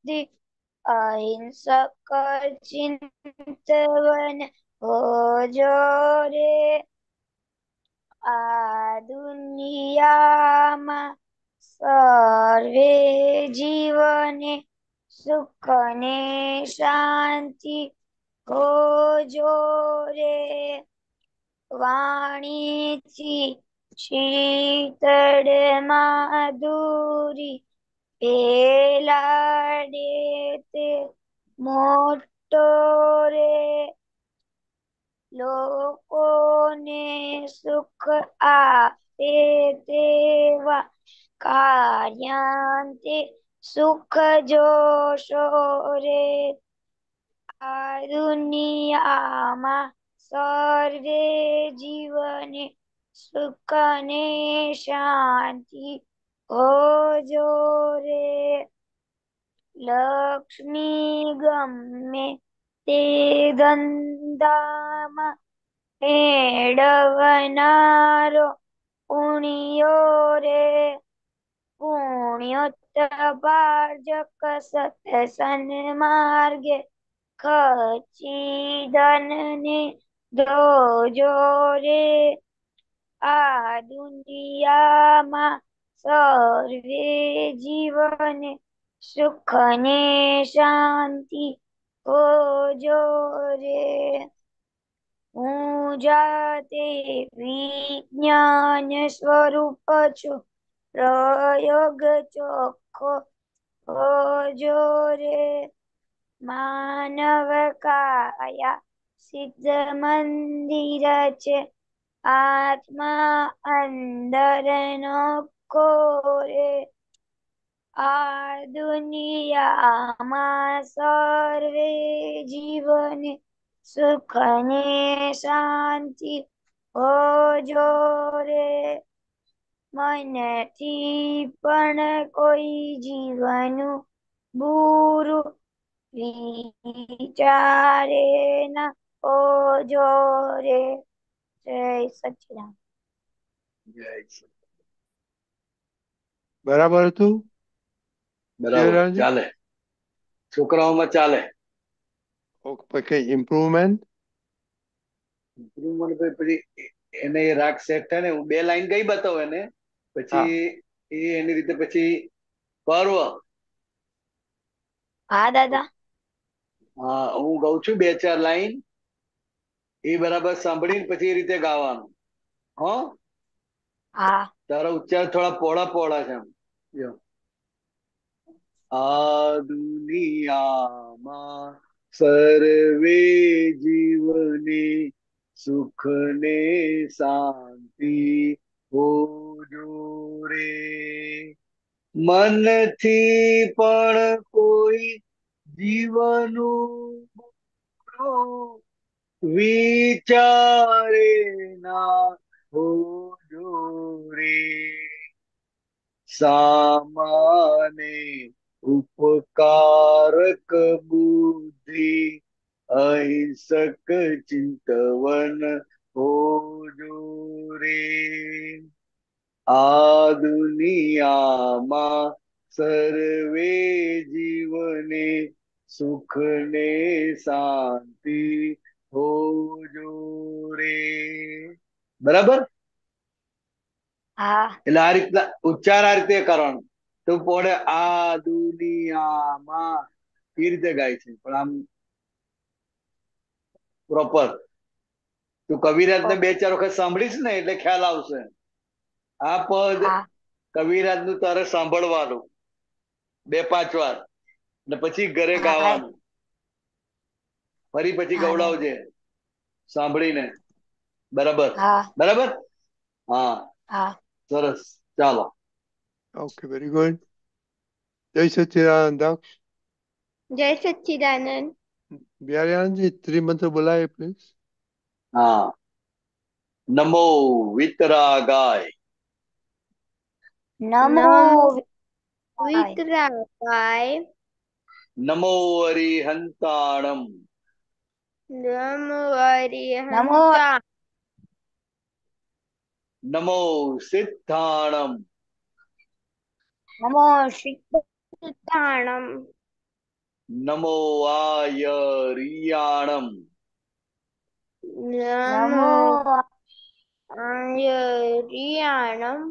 સિદ્ધિ અહિંસક ચિંતવન હોજો રે આ દુનિયામાં સર્વે જીવને સુખને શાંતિ હોજો રે વાણીથી શીતળ માધુરી પેલાડે મોટો રે લોકોને સુખ આપે તેવા કાર્યાંતે સુખ જોશો રે આ દુનિયામાં સર્વે જીવને સુખ શાંતિ અજોરે લક્ષ્મી ગમે તે ધંધામાં હેડવનારો પુણ્યો રે પુણ્યો તપાર્જક સતસન માર્ગે ખચી ધનને ધોજો રે આ દુનિયામાં સર્વે જીવને ને શાંતિ હોજો રે હું જાતે વિજ્ઞાન સ્વરૂપ છું પ્રયોગ ચોખ્ખો હોજો રે માનવ કાયા સિદ્ધ મંદિર છે આત્મા અંદરનો કોરે આ દુનિયામાં સર્વે જીવને સુખ ને શાંતિ હોજો રે મનથી પણ કોઈ જીવનું બુરું વિચારે ના હોજો રે જય સચિદાન જય બરાબર હતું બરાબર ચાલે છોકરાઓમાં ચાલે કઈ ઇમ્પ્રુવમેન્ટ ઇમ્પ્રુવમેન્ટ પછી એને એ રાગ સેટ થાય ને હું બે લાઈન ગઈ બતાવું એને પછી એ એની રીતે પછી પર્વ હા દાદા હા હું ગઉ છું બે ચાર લાઈન એ બરાબર સાંભળીને પછી એ રીતે ગાવાનું હા તારા ઉચ્ચાર થોડા પોળા પોળા છે Yeah. આ દુનિયામાં સર્વે જીવને સુખને ને શાંતિ હોજો રે મનથી પણ કોઈ જીવનું વિચારે ના હોજો રે સામાને ઉપકારક બુદ્ધિ અહિંસક ચિંતવન હોજો આ દુનિયામાં સર્વે જીવને સુખને ને શાંતિ હોજો રે બરાબર એટલે આ રીતના ઉચ્ચાર આ રીતે કરવાનું તો પોડે આ દુનિયામાં એ રીતે ગાય છે પણ આમ પ્રોપર તું કવિરાજ ને બે ચાર વખત સાંભળીશ ને એટલે ખ્યાલ આવશે આ પદ કવિરાજ નું તારે સાંભળવાનું બે પાંચ વાર ને પછી ઘરે ગાવાનું ફરી પછી ગવડાવજે સાંભળીને બરાબર બરાબર હા that is Dala. Okay, very good. Jai Satyanand Daksh. Jai Satyanand. Biharyanji, three mantra please. Ah. Namo Vitragai. Namo Vitragai. Namo Arihantanam. Namo Arihantanam. નમો સિદ્ધાણમ નમો સિદ્ધાણમ નમો આય રિયાણમ નમો આય રિયાણમ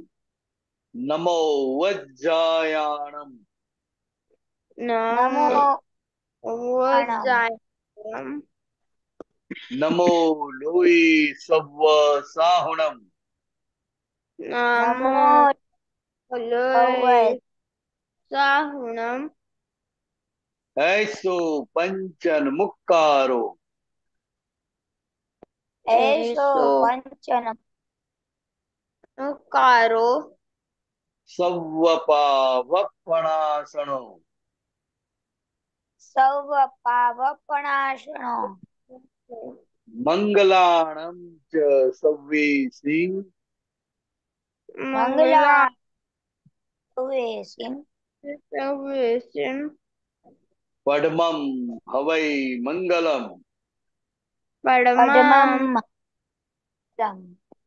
નમો વજ્જાયાણમ નમો વજ્જાયાણમ નમો લોહી સવ્વ સાહુણમ Nam સાહુણમ એસો પંચન મુક્કારો એસો પંચન મુક્કારો સવપા વપણાસણો સવપા વપણાસણો મંગલાણમ ચ સવ્વીસી Mangala. Salvation. Salvation. Padmam Havai Mangalam. Padmam. Padmam.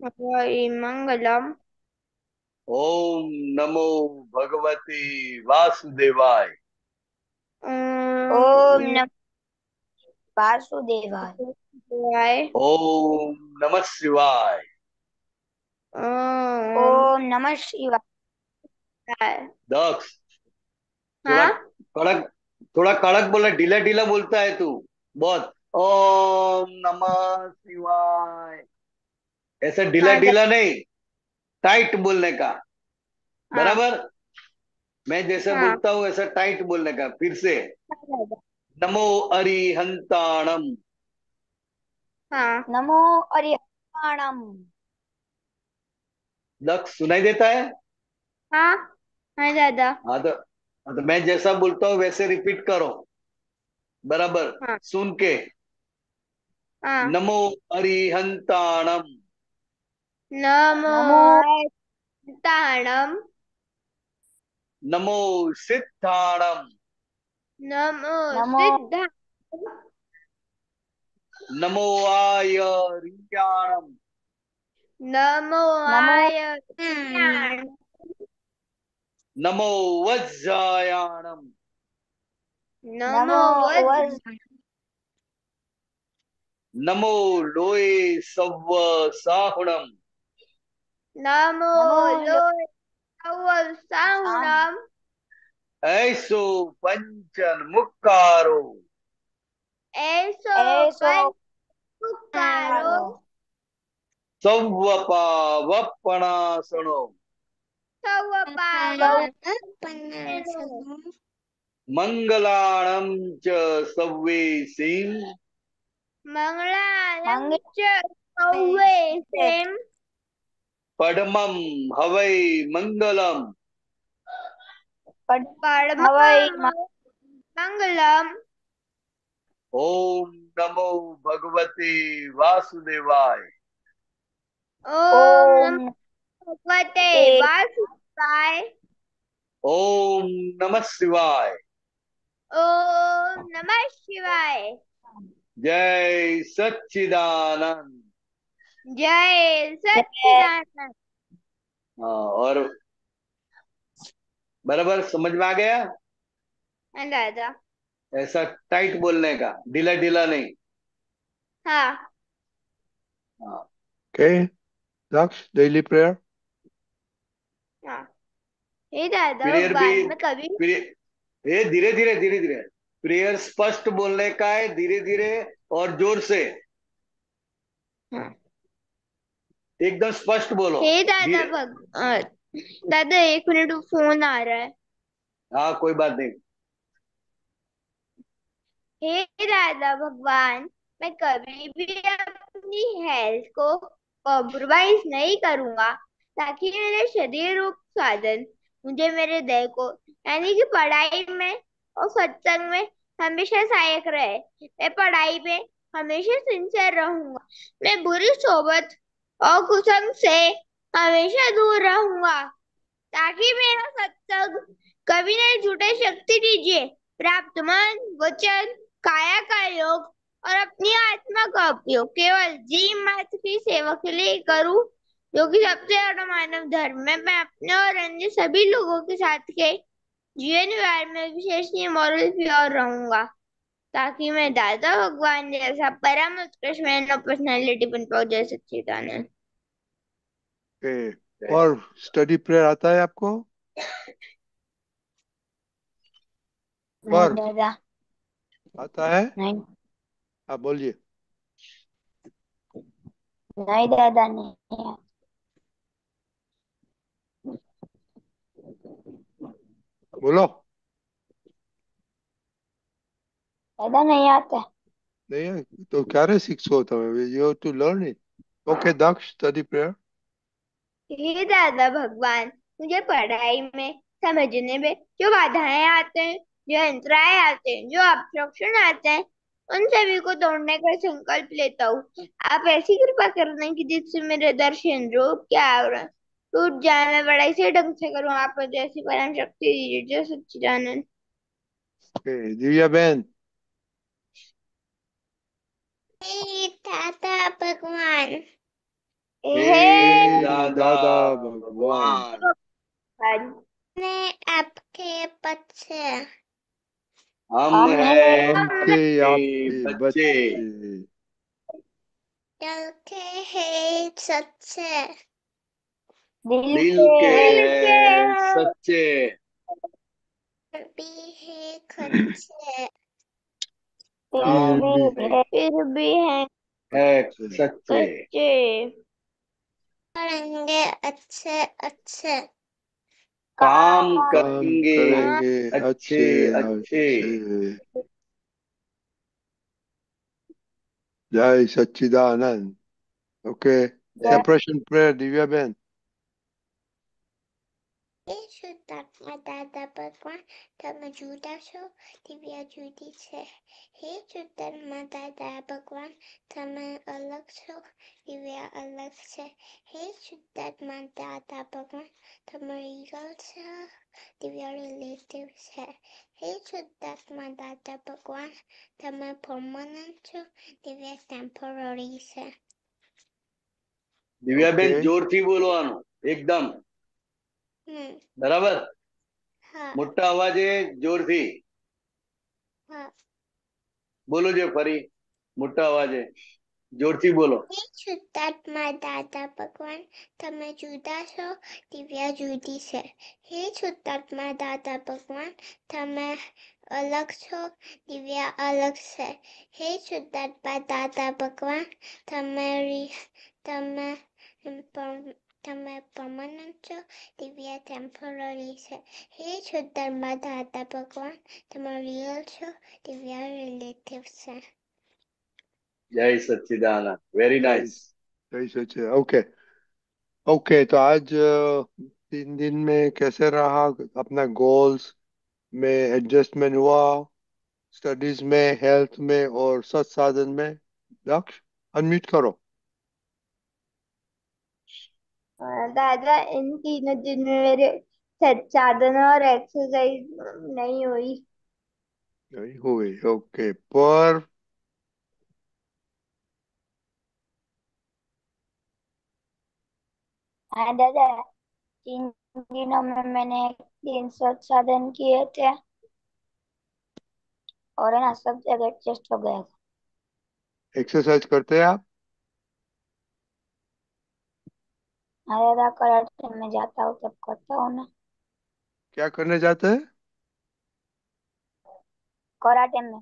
Havai Mangalam. ઓમ નમો ભગવતી વાસુદેવાય ઓમ વાસુદેવાય ઓમ નમ શિવાય ओम नमः शिवाय दक्ष थोड़ा हाँ? कड़क थोड़ा कड़क बोला ढीला ढीला बोलता है तू बहुत ओम नमः शिवाय ऐसा ढीला हाँ, ढीला नहीं टाइट बोलने का हाँ। बराबर मैं जैसा हाँ। बोलता हूँ ऐसा टाइट बोलने का फिर से नमो अरिहंताणम हाँ नमो अरिहंताणम लक्स सुनाई देता है हाँ हाँ दादा हाँ तो हाँ तो मैं जैसा बोलता हूँ वैसे रिपीट करो बराबर हाँ सुन के हाँ नमो हरिहंताणम नमो ताणम नमो सिद्धाणम नमो नमो सिद्धा नमो आय નમો આય નમો વજ્જાયાણમ નમો નમો લોય સવ સાહુણમ નમો લોય સવ સાહુણમ એસો પંચન મુક્કારો એસો પંચન મુક્કારો સવપણાસણો મંગલાણમ ચ સવ્વે સિંહ મંગલાણમ ચ સવ્વે સિંહ પડમમ હવૈ મંગલમ મંગલમ ઓમ નમો ભગવતે વાસુદેવાય ओम भगवते वासुदेवाय ओम नमः शिवाय ओम नमः शिवाय जय सच्चिदानंद जय सच्चिदानंद हाँ, और बराबर समझ में आ गया दादा ऐसा टाइट बोलने का ढीला ढीला नहीं हाँ ओके हाँ। okay. दक्ष डेली प्रेयर हाँ ये दादा बाद में कभी ये धीरे धीरे धीरे धीरे प्रेयर स्पष्ट बोलने का है धीरे धीरे और जोर से हाँ। एकदम स्पष्ट बोलो हे दादा भग दादा एक मिनट फोन आ रहा है हाँ कोई बात नहीं हे दादा भगवान मैं कभी भी अपनी हेल्थ को कॉम्प्रोमाइज नहीं करूंगा ताकि मेरे शरीर रूप साधन मुझे मेरे देह को यानी कि पढ़ाई में और सत्संग में हमेशा सहायक रहे मैं पढ़ाई में हमेशा सिंसियर रहूंगा मैं बुरी सोबत और कुसंग से हमेशा दूर रहूंगा ताकि मेरा सत्संग कभी नहीं झूठे शक्ति दीजिए प्राप्त मन वचन काया का योग और अपनी आत्मा का उपयोग केवल जीव मात्र की सेवा के लिए करूं जो कि सबसे बड़ा मानव धर्म है मैं अपने और अन्य सभी लोगों के साथ के जीवन व्यवहार में विशेष मॉरल प्योर रहूंगा ताकि मैं दादा भगवान जैसा परम उत्कृष्ट मैन पर्सनैलिटी बन पाऊं जय सच्चिदानंद okay. और स्टडी प्रेयर आता है आपको और आता है नहीं आप हाँ, बोलिए नहीं दादा नहीं बोलो દાદા નહીં આવતા નહીં તો ક્યારે શીખશો તમે you have to learn it okay Daksh study prayer हे दादा भगवान मुझे पढ़ाई में समझने में जो बाधाएं आते हैं जो अंतराय आते हैं जो ऑब्स्ट्रक्शन आते हैं उन सभी को दौड़ने का संकल्प लेता हूँ आप ऐसी कृपा करना कि जिससे मेरे दर्शन रोग क्या आवरण टूट जाए मैं बड़ा से ढंग से करूँ आप जैसी परम शक्ति दीजिए जो सच्चिदानंद दिव्या बहन दादा भगवान हे दादा भगवान मैं आपके बच्चे हम हैं आपके बच्चे चलते हैं सच्चे दिल, के सच्चे भी है खच्चे फिर भी है सच्चे करेंगे अच्छे अच्छे काम करेंगे अच्छे अच्छे Jai Sachchidanand okay separation prayer Divyaben છો તાપમાં દાદા ભગવાન તમે જુદા છો દિવ્યા જુદી છે હે ચૂતનમાં દાદા ભગવાન તમે અલગ છો દિવ્યા અલગ છે હે ચૂતનમાં દાદા ભગવાન તમે રીગલ છો દિવ્યા રિલેટિવ છે હે શુદ્ધાત્મા દાદા ભગવાન તમે પરમાનન્ટ છો દિવ્યા ટેમ્પરરી છે દિવ્યાબેન જોરથી બોલવાનું એકદમ બરાબર મોટા અવાજે જોરથી બોલો જો ફરી મોટા અવાજે જોરથી બોલો માં દાદા ભગવાન તમે જુદા છો દિવ્યા જુદી છે હે માં દાદા ભગવાન તમે અલગ છો દિવ્યા અલગ છે હે માં દાદા ભગવાન તમે તમે પણ તમે પરમાનન્ટ છો દિવ્યા ટેમ્પરરી છે હે શુદ્ધ માતા હતા ભગવાન તમે રિયલ છો દિવ્યા રિલેટિવ છે જય સચ્ચિદાનંદ વેરી નાઇસ જય સચ્ચિદ ઓકે ओके okay, तो आज तीन दिन में कैसे रहा अपना गोल्स में एडजस्टमेंट हुआ स्टडीज में हेल्थ में और सत्साधन में दक्ष अनम्यूट करो हाँ, दादा इन तीनों दिन में मेरे साधन और एक्सरसाइज नहीं हुई नहीं हुई ओके पर हाँ दादा तीन दिनों में मैंने तीन सौ साधन किए थे और ना सब जगह एडजस्ट हो गया था एक्सरसाइज करते हैं आप आया कराटे जाता हूँ तब तो करता हूँ ना क्या करने जाते हैं कराटे में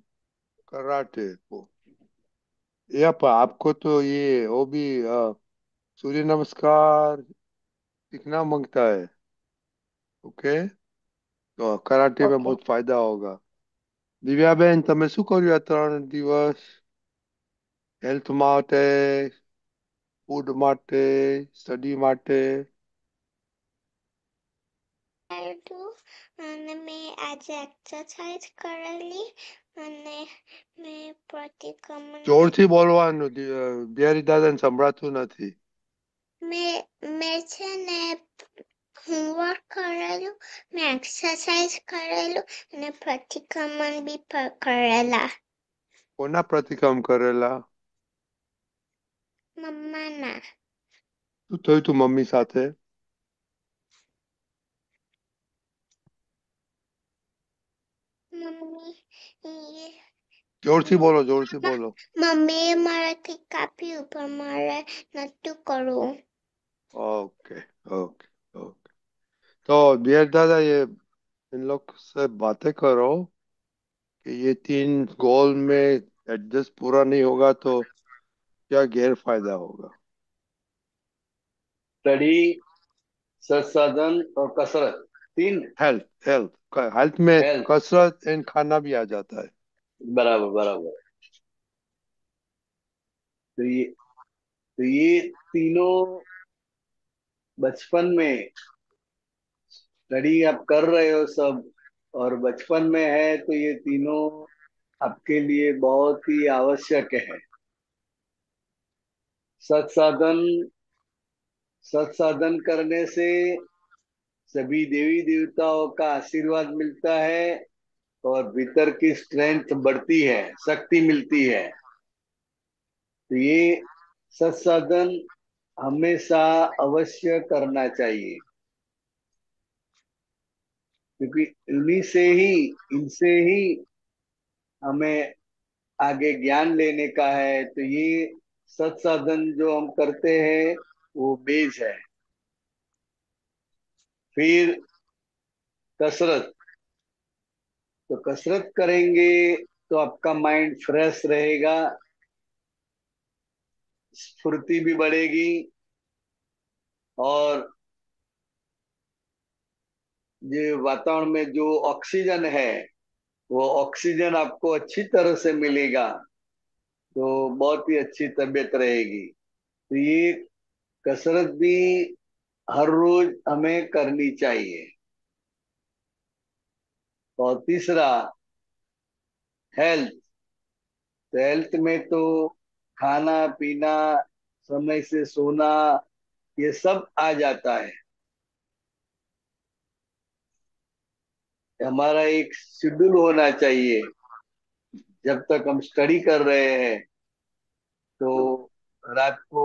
कराटे को ये आप आपको तो ये वो भी सूर्य नमस्कार सीखना मांगता है ओके तो कराटे में बहुत જ ફાયદા હોગા દિવ્યાબેન તમે શું કર્યું આ ત્રણ દિવસ હેલ્થ માટે ફૂડ માટે સ્ટડી માટે અને મેં આજે એક્સરસાઇઝ કરેલી અને મેં પ્રતિક્રમણ જોરથી બોલવાનું બેરી દાદાને સંભળાતું નથી મેં મેં છે ને હોમવર્ક કરેલું મેં એક્સરસાઇઝ કરેલું અને પ્રતિક્રમણ બી કરેલા કોના પ્રતિક્રમ કરેલા મમ્માના શું થયું તું મમ્મી સાથે જોરથી બોલો જોરથી બોલો મમ્મીએ મારાથી કાપ્યું પણ મારે નહોતું કરવું ओके ओके ओके तो बियर दादा ये इन लोग से बातें करो कि ये तीन गोल में एडजस्ट पूरा नहीं होगा तो क्या गैर फायदा होगा स्टडी संसाधन और कसरत तीन हेल्थ हेल्थ हेल्थ में कसरत एंड खाना भी आ जाता है बराबर बराबर तो ये तो ये तीनों बचपन में स्टडी आप कर रहे हो सब और बचपन में है तो ये तीनों आपके लिए बहुत ही आवश्यक है सत्साधन सत्साधन करने से सभी देवी देवताओं का आशीर्वाद मिलता है और भीतर की स्ट्रेंथ बढ़ती है शक्ति मिलती है तो ये सत्साधन हमेशा अवश्य करना चाहिए क्योंकि इन्हीं से ही इनसे ही हमें आगे ज्ञान लेने का है तो ये सत्साधन जो हम करते हैं वो बेज है फिर कसरत तो कसरत करेंगे तो आपका माइंड फ्रेश रहेगा स्फूर्ति भी बढ़ेगी और ये वातावरण में जो ऑक्सीजन है वो ऑक्सीजन आपको अच्छी तरह से मिलेगा तो बहुत ही अच्छी तबीयत रहेगी तो ये कसरत भी हर रोज हमें करनी चाहिए और तीसरा हेल्थ तो हेल्थ में तो खाना पीना समय से सोना ये सब आ जाता है हमारा एक शेड्यूल होना चाहिए जब तक हम स्टडी कर रहे हैं तो रात को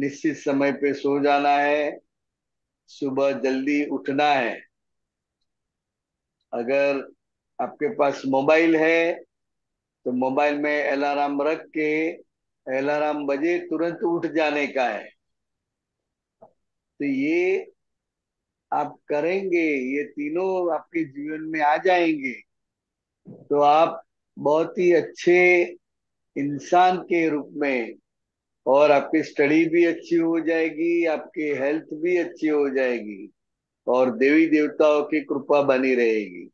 निश्चित समय पे सो जाना है सुबह जल्दी उठना है अगर आपके पास मोबाइल है तो मोबाइल में अलार्म रख के अलार्म बजे तुरंत उठ जाने का है तो ये आप करेंगे ये तीनों आपके जीवन में आ जाएंगे तो आप बहुत ही अच्छे इंसान के रूप में और आपकी स्टडी भी अच्छी हो जाएगी आपकी हेल्थ भी अच्छी हो जाएगी और देवी देवताओं की कृपा बनी रहेगी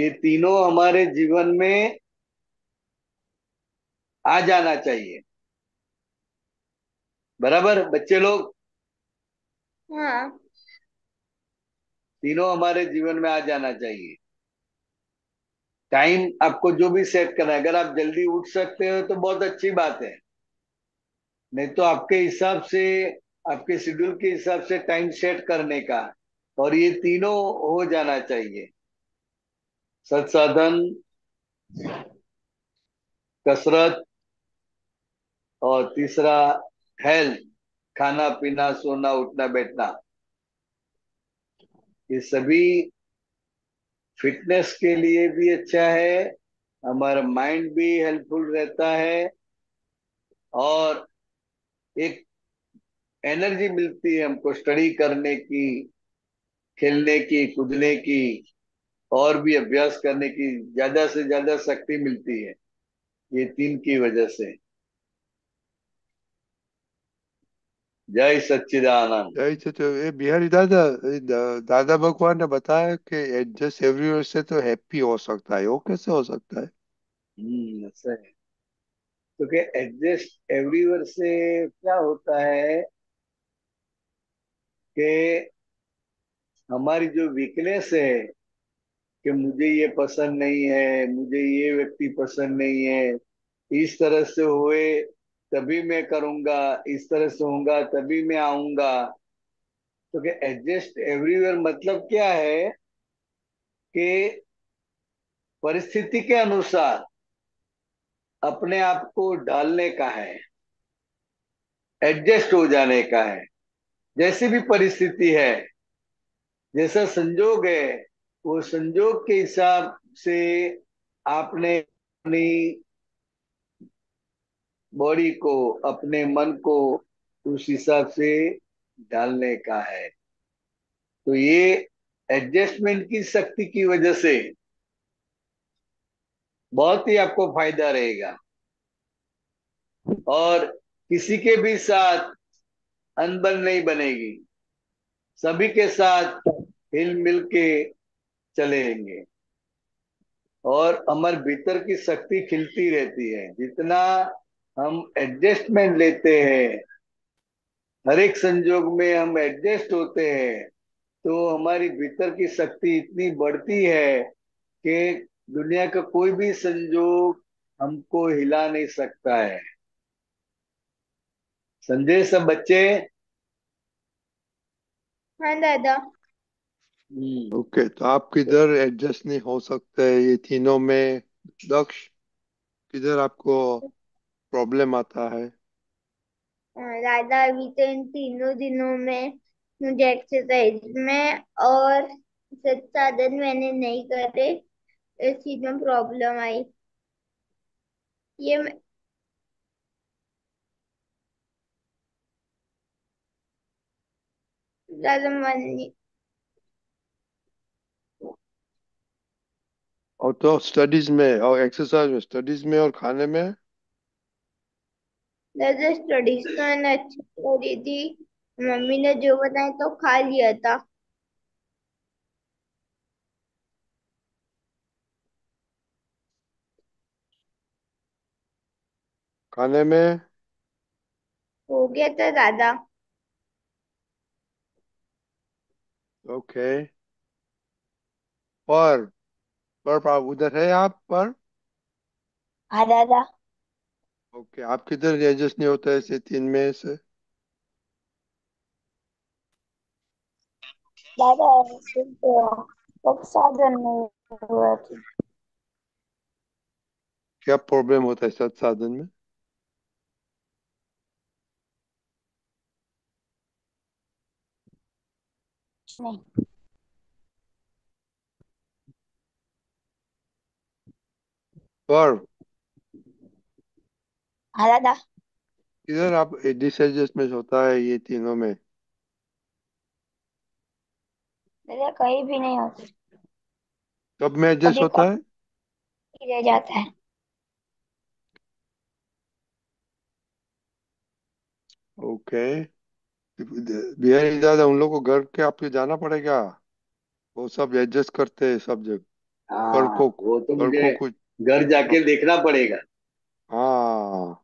ये तीनों हमारे जीवन में आ जाना चाहिए बराबर बच्चे लोग हाँ। तीनों हमारे जीवन में आ जाना चाहिए टाइम आपको जो भी सेट करना है अगर आप जल्दी उठ सकते हो तो बहुत अच्छी बात है नहीं तो आपके हिसाब से आपके शेड्यूल के हिसाब से टाइम सेट करने का और ये तीनों हो जाना चाहिए सत्साधन कसरत और तीसरा हेल्थ खाना पीना सोना उठना बैठना ये सभी फिटनेस के लिए भी अच्छा है हमारा माइंड भी हेल्पफुल रहता है और एक एनर्जी मिलती है हमको स्टडी करने की खेलने की कूदने की और भी अभ्यास करने की ज्यादा से ज्यादा शक्ति मिलती है ये तीन की वजह से जय सच्चिदानंद जय चतुर तो बिहारी दादा दादा भगवान ने बताया कि एडजस्ट एवरीवेयर से तो हैप्पी हो सकता है वो कैसे हो सकता है हम्म सही तो कि एडजस्ट एवरीवेयर से क्या होता है कि हमारी जो वीकनेस है कि मुझे ये पसंद नहीं है मुझे ये व्यक्ति पसंद नहीं है इस तरह से हुए तभी मैं करूंगा इस तरह से होगा तभी मैं आऊंगा तो कि एडजस्ट एवरीवेयर मतलब क्या है कि परिस्थिति के अनुसार अपने आप को ढालने का है एडजस्ट हो जाने का है जैसी भी परिस्थिति है जैसा संजोग है वो संजोग के हिसाब से आपने अपनी बॉडी को अपने मन को उस हिसाब से डालने का है तो ये एडजस्टमेंट की शक्ति की वजह से बहुत ही आपको फायदा रहेगा और किसी के भी साथ अनबन नहीं बनेगी सभी के साथ हिल मिल के चलेंगे और अमर भीतर की शक्ति खिलती रहती है जितना हम एडजस्टमेंट लेते हैं हर एक संजोग में हम एडजस्ट होते हैं तो हमारी भीतर की शक्ति इतनी बढ़ती है कि दुनिया का कोई भी संजोग हमको हिला नहीं सकता है संजय सब बच्चे हाँ दादा हम्म। ओके okay, तो आप किधर एडजस्ट नहीं हो सकते ये तीनों में दक्ष किधर आपको प्रॉब्लम आता है दादा अभी तो इन तीनों दिनों में मुझे एक्सरसाइज में और साधन मैंने नहीं करे इस चीज में प्रॉब्लम आई ये मैं... दादा मन और तो स्टडीज में और एक्सरसाइज में स्टडीज में और खाने में जैसे स्टडीज तो मैंने अच्छी करी थी मम्मी ने जो बताया तो खा लिया था खाने में हो गया था दादा ओके पर पर उधर है आप पर हाँ दादा ओके आप किधर एडजस्ट नहीं होता है ऐसे तीन में से ऐसे क्या प्रॉब्लम होता है सत्साधन में नहीं आला इधर आप डिसेजस में होता है ये तीनों में मेरे कहीं भी नहीं होते कब में एडजस्ट होता है कॉपी जाता है ओके बिहार इधर उन लोगों को घर के आपके जाना पड़ेगा वो सब एडजस्ट करते हैं सब जगह घर को घर को कुछ घर जाके देखना पड़ेगा हाँ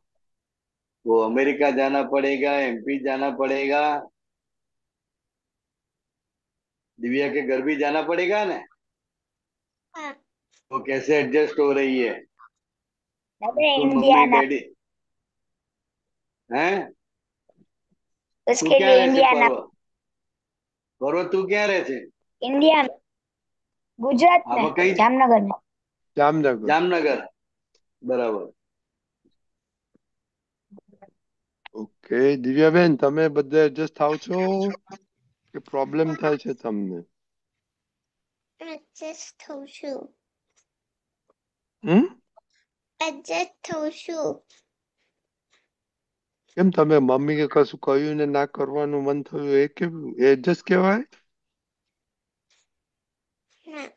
वो अमेरिका जाना पड़ेगा एमपी जाना पड़ेगा दिव्या के घर भी जाना पड़ेगा ना वो हाँ। तो कैसे एडजस्ट हो रही है तो हैं उसके लिए इंडिया ना पर्वत तू क्या रहते इंडिया गुजरात हाँ, में जामनगर में जामनगर जामनगर बराबर કે દિવ્યાબેન તમે બધા એડજસ્ટ થાવ છો કે પ્રોબ્લેમ થાય છે તમને એડજસ્ટ થઉં છું હમ એડજસ્ટ થઉં છું કેમ તમે મમ્મી કે કશું કહ્યું ને ના કરવાનું મન થયું એ કેવું એડજસ્ટ કહેવાય ના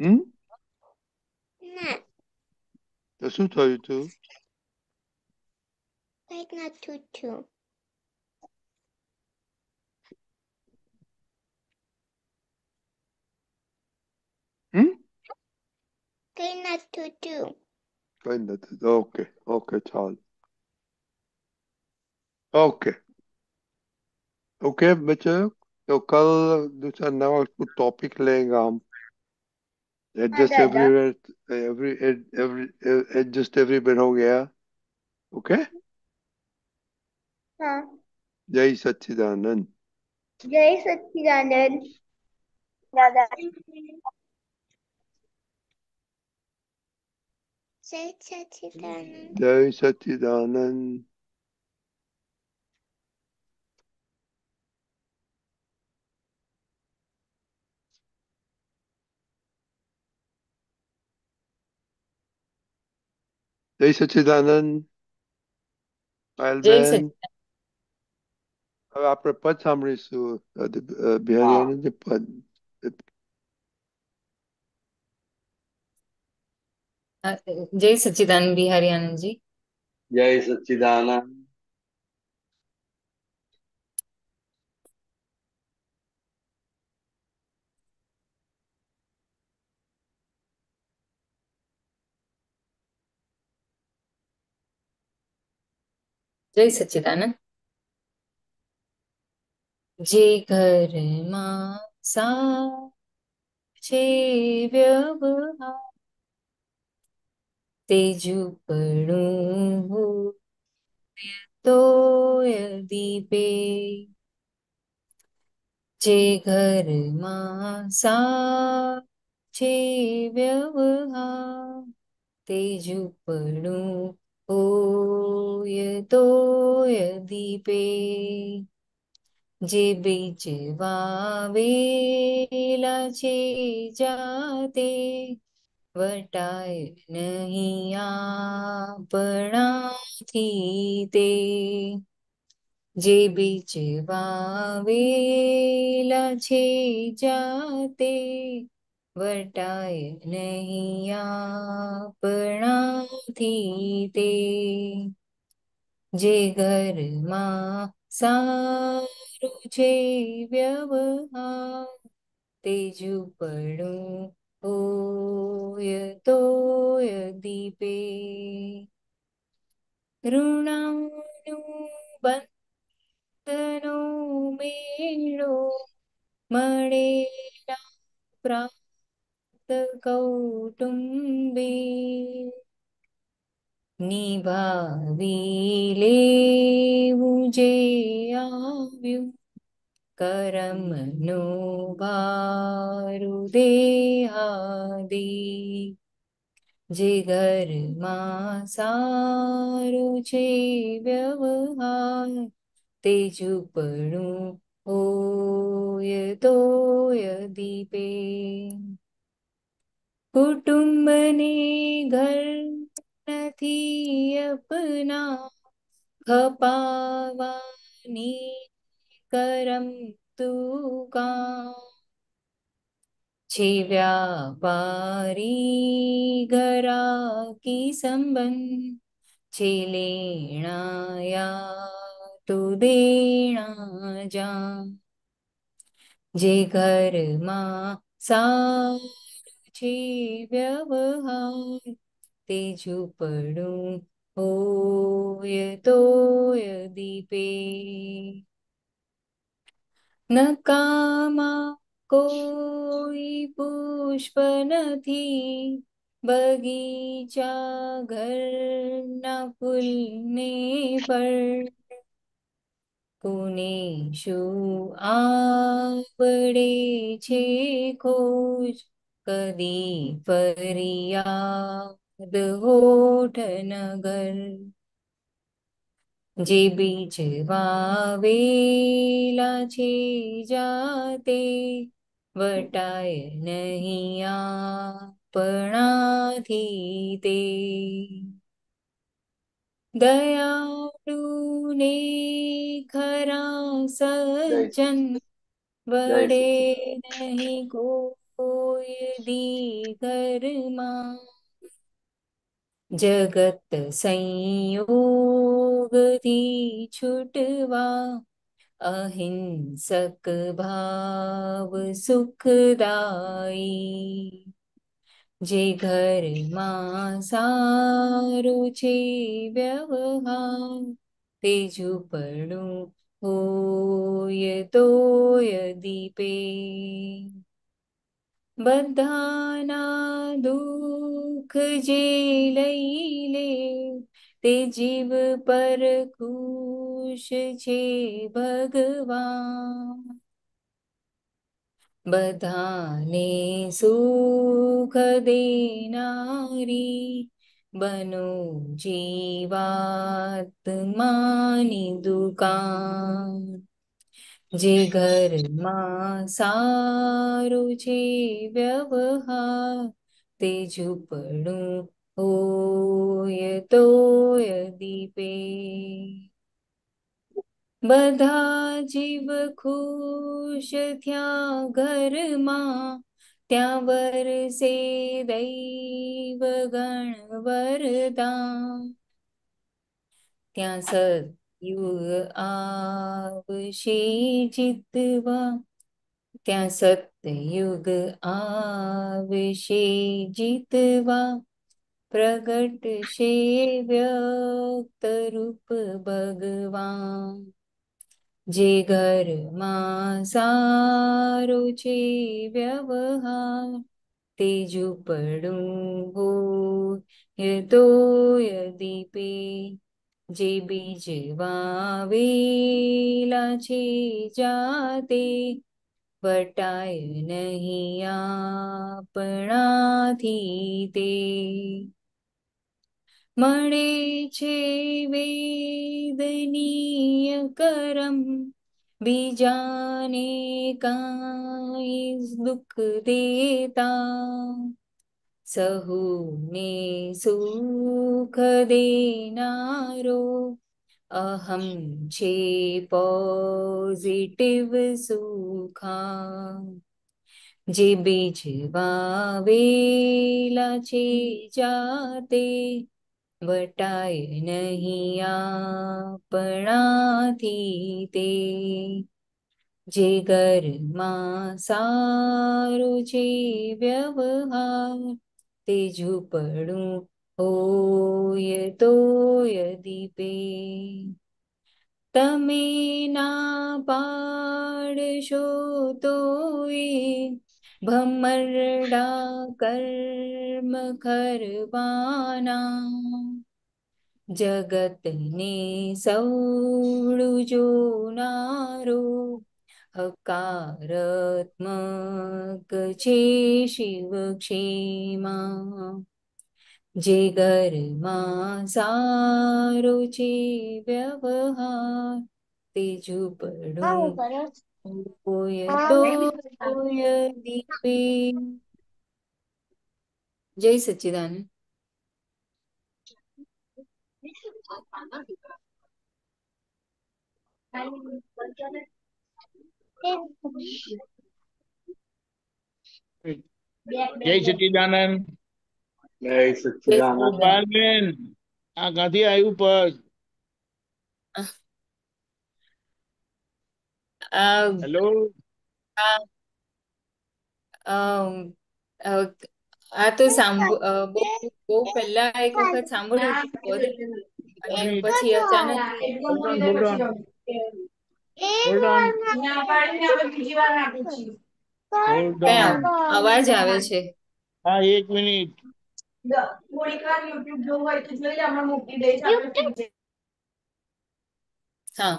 Hmm? No. That's not you too? Like not too. Hmm? Okay, not Okay. Okay, not tutu. Okay, okay, child. Okay. Okay, बच्चों are कल दूसरा topic टॉपिक लेंगे हम adjust everywhere every every adjust everywhere हो गया okay हाँ जय सच्चिदानंद जय सच्चिदानंद दादा जय सच्चिदानंद जय सच्चिदानंद જય સચ્ચિદાનંદ જય પાયલબેન સચિદાનંદ હવે આપણે પદ સાંભળીશું અ, દ- અ, બિહારી હા આનંદજી પદ અ, જય સચ્ચિદાનંદ બિહારી આનંદજી જય સચ્ચિદાનંદ जय सच्चिदानंद जे घर मां છે વ્યવહાર તેજુ પડું તોય દીપે જે ઘરમાં સા છે વ્યવહાર તેજુ પડું ઓય દીપે જે બીજ વાવેલા છે જાતે વટાય નહીં આપણાથી તે જે બીજ વાવેલા છે જાતે વટાય નહીં આપણાથી તે જે ઘરમાં સારું છે વ્યવહાર તે ઝૂંપડું ઓય તોય દીપે ઋણાનું બંધનો મેળો મળેલા પ્રા કૌટુંબે નિભાવી લેવું જે આવ્યું કરમનું ભારું દેહાદી જે ઘરમાં સારું છે વ્યવહાર તે ઝૂપડું હોય તોય દીપે કુટુંબને ઘર નથી અપના ખપાવાની કરમ તું કા છે વ્યાપારી કી સંબંધ છે લેણાયા તું દેણા જા જે ઘરમાં સા છે વ્યવહાર તેજુ પડું હોય તોય દીપે નકામા કોઈ પુષ્પ નથી બગીચા ઘરના ફૂલને પણ કોને શું આવડે છે ખોજ કદી ફરિયાદ હોઠ નગર જે બીજ વાવેલા છે જાતે વટાય નહીં આપણાથી તે દયાળુને ખરા સજ્જન વડે નહીં કોઈ ઘરમાં જગત સંયોગથી છૂટવા અહિંસક ભાવ સુખદાયી જે ઘરમાં સારું છે વ્યવહાર તે ઝૂપડું હોય તોય દીપે બધાના દુઃખ જે લઈ લે તે જીવ પર ખુશ છે ભગવાન બધાને સુખ દેનારી બનો જીવાત માની દુકાન જે ઘરમાં સારું છે વ્યવહાર તે ઝૂંપડું હોય તોય દીપે બધા જીવ ખુશ થયા ઘરમાં ત્યાં વરસે દૈવ ગણ વરદાન ત્યાં સત યુગ આવશે જીતવા ત્યાં સતયુગ આવશે જીતવા પ્રગટ શે વ્યક્ત રૂપ ભગવાન જે ઘરમાં સારો છે વ્યવહાર તેજુ પડું હો હોય તો દીપે જે બીજે વાવેલા છે જાતે વટાય નહીં આપણાથી તે મળે છે વેદનીય કરમ બીજાને કાંઈ દુઃખ દેતા સહુ મે સુખ દેનારો અહમ છે પોઝિટિવ સુખા જે બીજ વાવેલા છે જાતે વટાય નહીં આપણાથી તે જે ઘરમાં સારું છે વ્યવહાર તેજું પડું હોય તોય દીપે તમે ના પાડશો તોય ભમરડા કર્મ કરવાના જગતને સૌળું જોનારો અકારાત્મક છે શિવ જે ઘરમાં સારો છે વ્યવહાર તેજુ પડો કોઈ તો જય સચિદાન Thank you. જય સચિદાનંદ જય સચિદાનંદ આ ગાંધી આવ્યું પર હેલો આ તો બહુ પહેલા એક વખત સાંભળ્યું અને પછી અચાનક Hold અવાજ આવે છે હા એક મિનિટ હા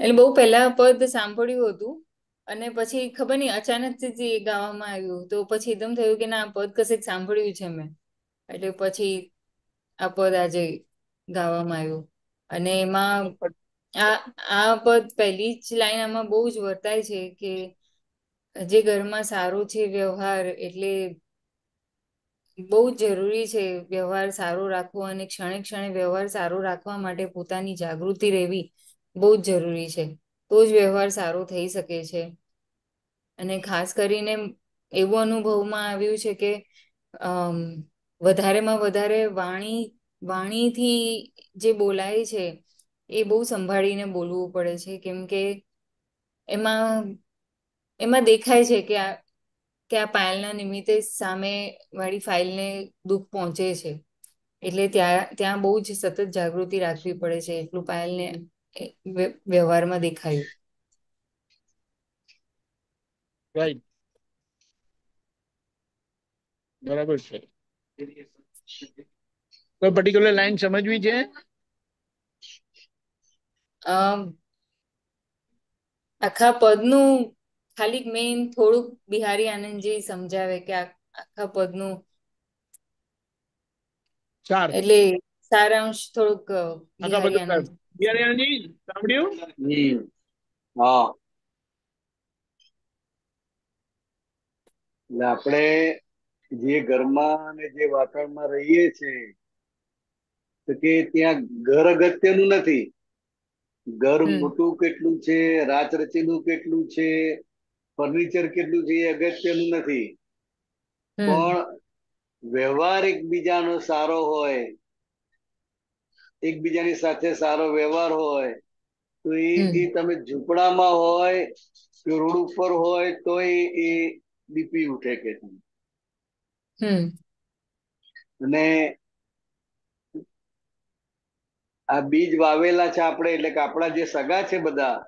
એટલે બહુ પહેલા પદ સાંભળ્યું હતું અને પછી ખબર નહીં અચાનકથી જ ગાવામાં આવ્યું તો પછી એકદમ થયું કે ના પદ કશેક સાંભળ્યું છે મેં એટલે પછી આ પદ આજે ગાવામાં આવ્યું અને એમાં આ આ પદ પહેલી જ લાઈન આમાં બહુ જ વર્તાય છે કે જે ઘરમાં સારો છે વ્યવહાર એટલે બહુ જ જરૂરી છે વ્યવહાર સારો રાખવો અને ક્ષણે ક્ષણે વ્યવહાર સારો રાખવા માટે પોતાની જાગૃતિ રહેવી બહુ જ જરૂરી છે તો જ વ્યવહાર સારો થઈ શકે છે અને ખાસ કરીને એવું અનુભવમાં આવ્યું છે કે અમ વધારેમાં વધારે વાણી વાણીથી જે બોલાય છે એ બહુ સંભાળીને બોલવું પડે છે કેમ કે એમાં એમાં દેખાય છે કે આ કે આ પાયલના નિમિત્તે સામે વાળી ફાઇલને દુઃખ પહોંચે છે એટલે ત્યાં ત્યાં બહુ જ સતત જાગૃતિ રાખવી પડે છે એટલું પાયલને વ્યવહારમાં દેખાયું રાઈટ બરાબર છે કોઈ પર્ટિક્યુલર લાઈન સમજવી છે અમ આખા પદનું ખાલી મેઇન થોડુંક બિહારી આનંદજી સમજાવે કે આખા પદનું ચાર એટલે સારાંશ થોડુંક બિહારી આનંદજી સાંભળ્યું હા એટલે આપણે જે ઘરમાં અને જે વાતાવરણમાં રહીએ છીએ તો કે ત્યાં ઘર અગત્યનું નથી ઘર મોટું કેટલું છે રાત રચેલું કેટલું છે ફર્નિચર કેટલું છે એ અગત્યનું નથી પણ વ્યવહાર એકબીજાનો સારો હોય એકબીજાની સાથે સારો વ્યવહાર હોય તો એ જે તમે ઝૂંપડામાં હોય કે રોડ ઉપર હોય તો એ બીપી ઉઠે કે અને આ બીજ વાવેલા છે આપણે એટલે કે આપણા જે સગા છે બધા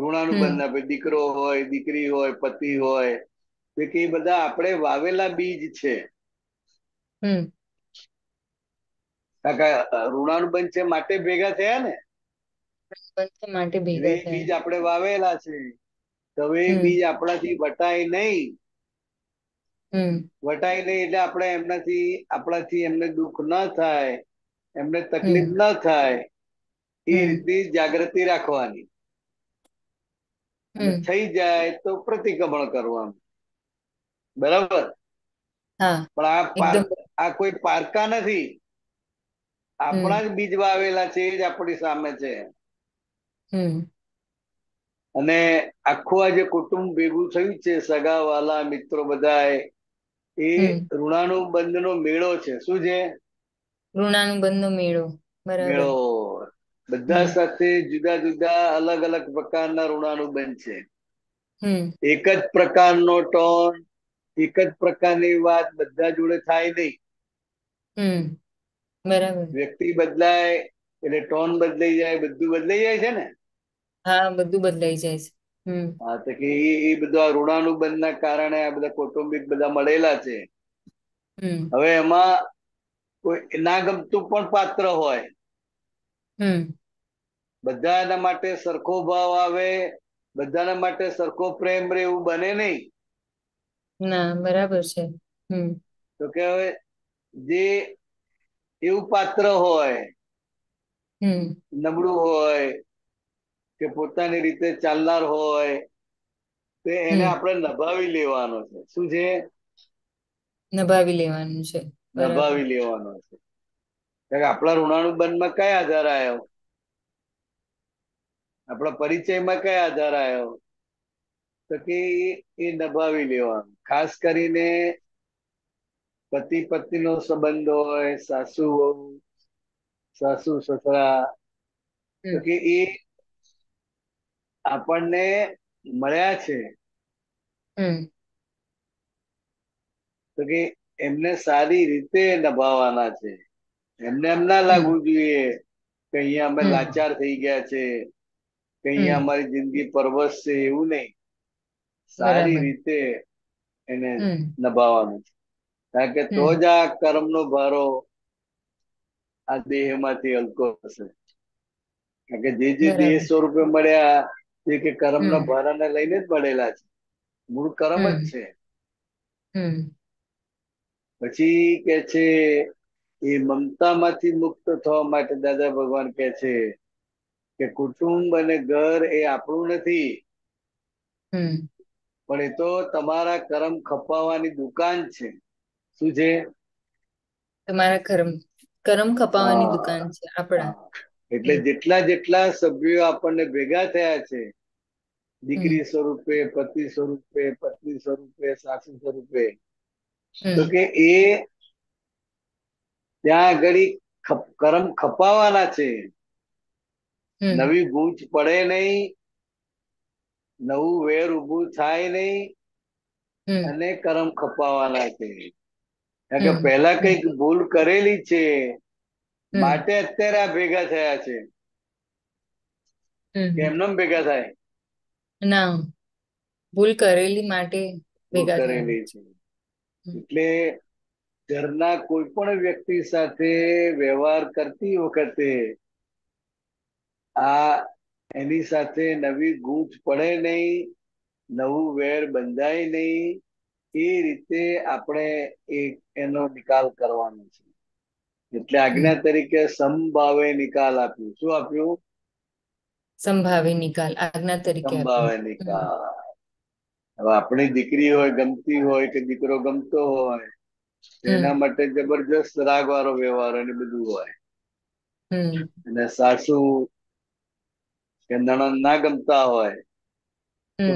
ઋણાનુબંધ ભાઈ દીકરો હોય દીકરી હોય પતિ હોય કે એ બધા આપણે વાવેલા બીજ છે ઋણાનુબંધ છે માટે ભેગા થયા ને માટે બીજ આપણે વાવેલા છે તો એ બીજ આપણાથી વટાય નહીં વટાય નહીં એટલે આપણે એમનાથી આપણાથી એમને દુઃખ ન થાય એમને તકલીફ ન થાય એ રીતે જાગૃતિ રાખવાની થઈ જાય તો પ્રતિક્રમણ કરવાનું બરાબર પણ આ આ કોઈ પારકા નથી આપણા જ બીજ વાવેલા છે એ જ આપણી સામે છે અને આખું આ જે કુટુંબ ભેગું થયું છે સગા વાલા મિત્રો બધા એ ઋણાનુબંધ નો મેળો છે શું છે ઋણાનુબંધનો મેળો બરાબર બધા સાથે જુદા જુદા અલગ અલગ પ્રકારના ઋણાનુબંધ છે એક જ પ્રકારનો ટોન એક જ પ્રકારની વાત બધા જોડે થાય નહીં બરાબર વ્યક્તિ બદલાય એટલે ટોન બદલાઈ જાય બધું બદલાઈ જાય છે ને હા બધું બદલાઈ જાય છે હા તો કે એ બધા ઋણાનુબંધના કારણે આ બધા કૌટુંબિક બધા મળેલા છે હવે એમાં કોઈ ના ગમતું પણ પાત્ર હોય બધાના માટે સરખો ભાવ આવે બધાના માટે સરખો પ્રેમ રે એવું બને નહીં ના બરાબર છે તો કે હવે જે એવું પાત્ર હોય નબળું હોય કે પોતાની રીતે ચાલનાર હોય તો એને આપણે નભાવી લેવાનો છે શું છે નભાવી લેવાનું છે દબાવી લેવાનો છે આપણા ઋણાનુબંધમાં કયા આધાર આવ્યો આપણા પરિચયમાં કયા આધાર આવ્યો તો કે એ દબાવી લેવાનું ખાસ કરીને પતિ પત્ની નો સંબંધ હોય સાસુ વહુ સાસુ સસરા તો કે એ આપણને મળ્યા છે તો કે એમને સારી રીતે નભાવાના છે એમને એમ ના લાગવું જોઈએ કે અહીંયા અમે લાચાર થઈ ગયા છે કે અહીંયા અમારી જિંદગી પરવશ છે એવું નહીં સારી રીતે એને નભાવવાનું છે કારણ કે તો જ આ નો ભારો આ દેહમાંથી હલકો હશે કારણ કે જે જે દેહ સ્વરૂપે મળ્યા તે કે ભારા ને લઈને જ મળેલા છે મૂળ કર્મ જ છે પછી કે છે એ મમતામાંથી મુક્ત થવા માટે દાદા ભગવાન કે છે કે કુટુંબ અને ઘર એ આપણું નથી પણ એ તો તમારા કરમ ખપાવવાની દુકાન છે શું છે તમારા કરમ કરમ ખપાવવાની દુકાન છે આપણા એટલે જેટલા જેટલા સભ્યો આપણને ભેગા થયા છે દીકરી સ્વરૂપે પતિ સ્વરૂપે પત્ની સ્વરૂપે સાસુ સ્વરૂપે તો કે એ ત્યાં આગળ કરમ ખપાવાના છે નવી ગૂંચ પડે નહી નવું વેર ઉભું થાય નહીં અને કરમ ખપાવાના છે કે પેલા કઈક ભૂલ કરેલી છે માટે અત્યારે આ ભેગા થયા છે એમને ભેગા થાય ના ભૂલ કરેલી માટે ભેગા કરેલી છે એટલે ઘરના કોઈ પણ વ્યક્તિ સાથે વ્યવહાર કરતી વખતે આ એની સાથે નવી ગૂંચ પડે નહીં નવું વેર બંધાય નહીં એ રીતે આપણે એક એનો નિકાલ કરવાનો છે એટલે આજ્ઞા તરીકે સંભાવે નિકાલ આપ્યું શું આપ્યું સંભાવે નિકાલ આજ્ઞા તરીકે સંભાવે નિકાલ હવે આપણી દીકરી હોય ગમતી હોય કે દીકરો ગમતો હોય એના માટે જબરજસ્ત રાગ વાળો વ્યવહાર અને બધું હોય અને સાસુ કે નણંદ ના ગમતા હોય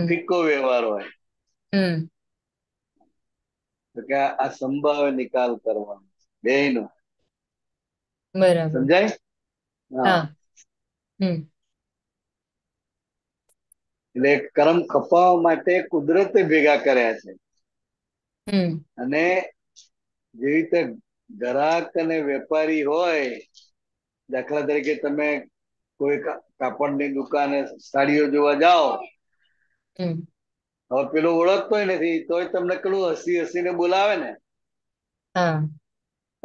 ફીકો વ્યવહાર હોય તો કે આ સંભાવે નિકાલ કરવાનો બે નો સમજાય હા એટલે કર્મ ખપાવવા માટે કુદરતે ભેગા કર્યા છે અને જેવી રીતે ગ્રાહક અને વેપારી હોય દાખલા તરીકે તમે કોઈ કાપડની દુકાને સાડીઓ જોવા જાઓ હવે પેલો ઓળખતો નથી તોય તમને પેલું હસી હસીને બોલાવે ને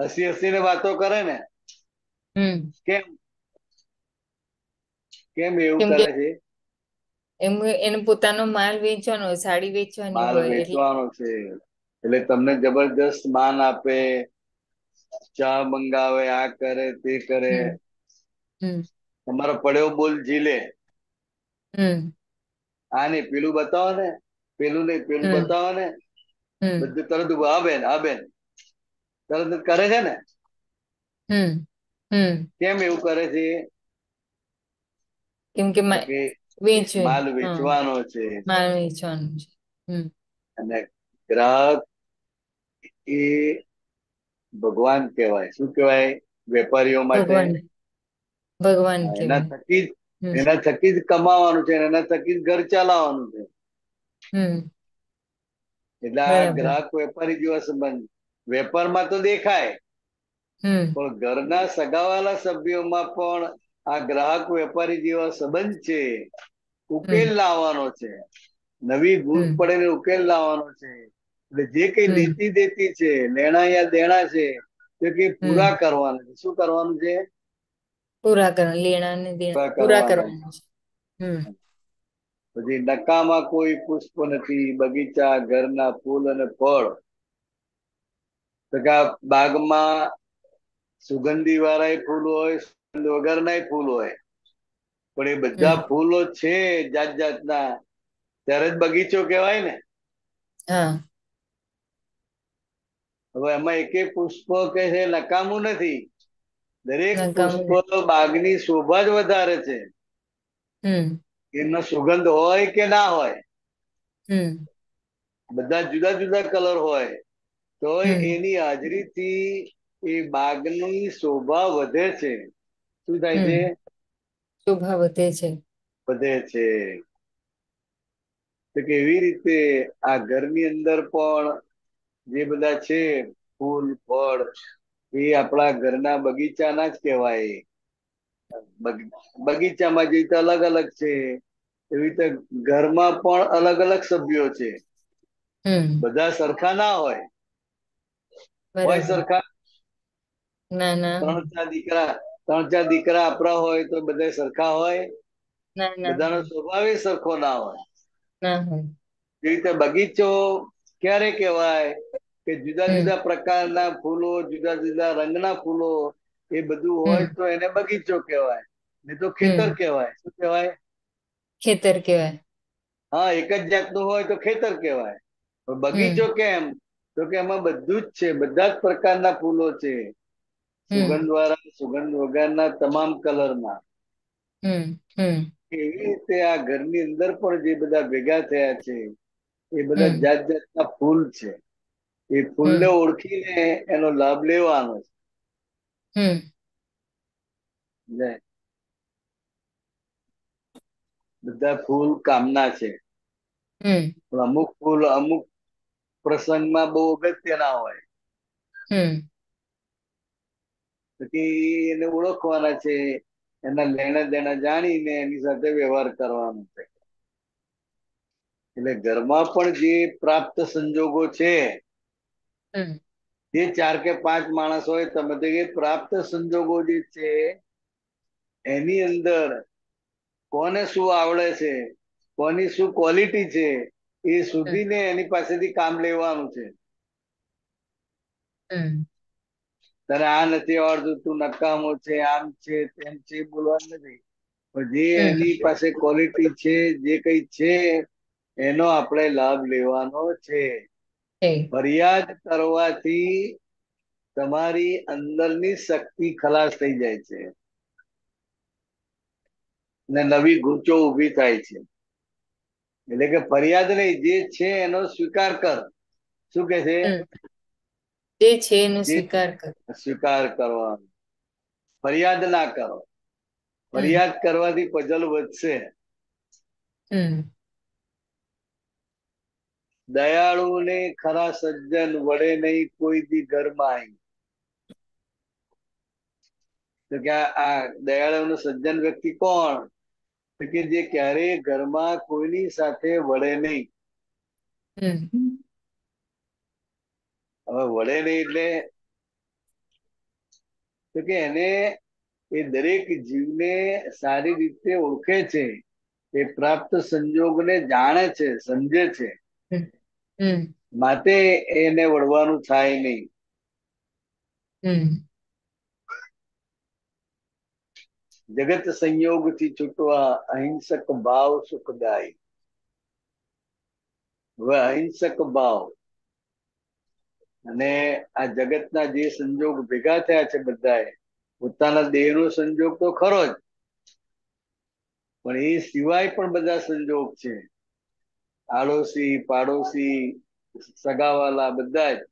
હસી હસીને વાતો કરે ને કેમ કેમ એવું કરે છે એમ એને પોતાનો માલ વેચવાનો સાડી વેચવાની માલ વેચવાનો છે એટલે તમને જબરજસ્ત માન આપે ચા મંગાવે આ કરે તે કરે તમારો પડ્યો બોલ જીલે આ ને પેલું બતાવો ને પેલું ને પેલું બતાવો ને બધું તરત આ બેન આ બેન તરત કરે છે ને કેમ એવું કરે છે કેમ કે વેચે માલ વેચવાનો છે માલ વેચવાનો છે અને ગ્રાહક એ ભગવાન કહેવાય શું કહેવાય વેપારીઓ માટે ભગવાન એના થકી એના થકી જ કમાવાનું છે એના થકી જ ઘર ચલાવવાનું છે એટલે ગ્રાહક વેપારી જેવા સંબંધ વેપારમાં તો દેખાય પણ ઘરના સગાવાલા સભ્યોમાં પણ આ ગ્રાહક વેપારી જેવા સંબંધ છે ઉકેલ લાવવાનો છે નવી ભૂલ પડેને ઉકેલ લાવવાનો છે એટલે જે કઈ લેતી દેતી છે લેણા યા દેણા છે તે કઈ પૂરા કરવાના છે શું કરવાનું છે પૂરા કરવાનું લેણા ને દેણા પૂરા કરવાનું છે પછી નકામાં કોઈ પુષ્પ નથી બગીચા ઘરના ફૂલ અને ફળ તો કે બાગમાં સુગંધી વાળા ફૂલ હોય વગરના ફૂલ હોય પણ એ બધા ફૂલો છે જાત જાતના ત્યારે જ બગીચો કહેવાય ને હવે એમાં એકે પુષ્પ કે છે નકામું નથી દરેક પુષ્પ બાગની શોભા જ વધારે છે એમનો સુગંધ હોય કે ના હોય બધા જુદા જુદા કલર હોય તો એની હાજરીથી એ બાગની શોભા વધે છે શું થાય છે શોભા વધે છે વધે છે તો કેવી રીતે આ ઘરની અંદર પણ જે બધા છે ફૂલ ફળ એ આપણા ઘરના બગીચાના જ કહેવાય બગીચામાં જે રીતે અલગ અલગ છે એવી રીતે ઘરમાં પણ અલગ અલગ સભ્યો છે બધા સરખા ના હોય હોય સરખા ત્રણ ચાર દીકરા ત્રણ ચાર દીકરા આપણા હોય તો બધા સરખા હોય બધાનો સ્વભાવ સરખો ના હોય જે રીતે બગીચો ક્યારે કેવાય કે જુદા જુદા પ્રકારના ફૂલો જુદા જુદા રંગના ફૂલો એ બધું હોય તો એને બગીચો કહેવાય નહીં તો ખેતર કહેવાય શું કહેવાય ખેતર કહેવાય હા એક જ જાતનું હોય તો ખેતર કહેવાય બગીચો કેમ તો કે એમાં બધું જ છે બધા જ પ્રકારના ફૂલો છે સુગંધ વાળા સુગંધ વગરના તમામ કલરમાં એવી રીતે આ ઘરની અંદર પણ જે બધા ભેગા થયા છે એ બધા જાત જાતના ફૂલ છે એ ફૂલને ઓળખીને એનો લાભ લેવાનો છે બધા ફૂલ કામના છે અમુક ફૂલ અમુક પ્રસંગમાં બહુ અગત્યના હોય પછી એને ઓળખવાના છે એના લેણા દેણા જાણીને એની સાથે વ્યવહાર કરવાનો છે એટલે ઘરમાં પણ જે પ્રાપ્ત સંજોગો છે જે ચાર કે પાંચ માણસ હોય તમે તો એ પ્રાપ્ત સંજોગો જે છે એની અંદર કોને શું આવડે છે કોની શું ક્વોલિટી છે એ સુધીને એની પાસેથી કામ લેવાનું છે તને આ નથી આવડતું તું નકામો છે આમ છે તેમ છે બોલવાનું નથી પણ જે એની પાસે ક્વોલિટી છે જે કઈ છે એનો આપણે લાભ લેવાનો છે ફરિયાદ કરવાથી તમારી અંદરની શક્તિ ખલાસ થઈ જાય છે ને નવી ગૂંચો ઉભી થાય છે એટલે કે ફરિયાદ નહીં જે છે એનો સ્વીકાર કર શું કે છે જે છે એનો સ્વીકાર કરો સ્વીકાર કરવાનો ફરિયાદ ના કરો ફરિયાદ કરવાથી પઝલ વધશે દયાળુ ને ખરા સજ્જન વડે નહીં કોઈ દી ઘરમાં આવી તો કે આ દયાળુ નો સજ્જન વ્યક્તિ કોણ કે જે ક્યારે ઘરમાં કોઈની સાથે વળે નહીં હવે વળે નહીં એટલે તો કે એને એ દરેક જીવને સારી રીતે ઓળખે છે એ પ્રાપ્ત સંજોગને જાણે છે સમજે છે માટે એને વળવાનું થાય નહીં જગત સંયોગ થી છૂટવા અહિંસક ભાવ સુખદાય હવે અહિંસક ભાવ અને આ જગતના જે સંજોગ ભેગા થયા છે બધાએ પોતાના દેહનો સંજોગ તો ખરો જ પણ એ સિવાય પણ બધા સંજોગ છે આડોશી પાડોશી સગાવાલા બધા જ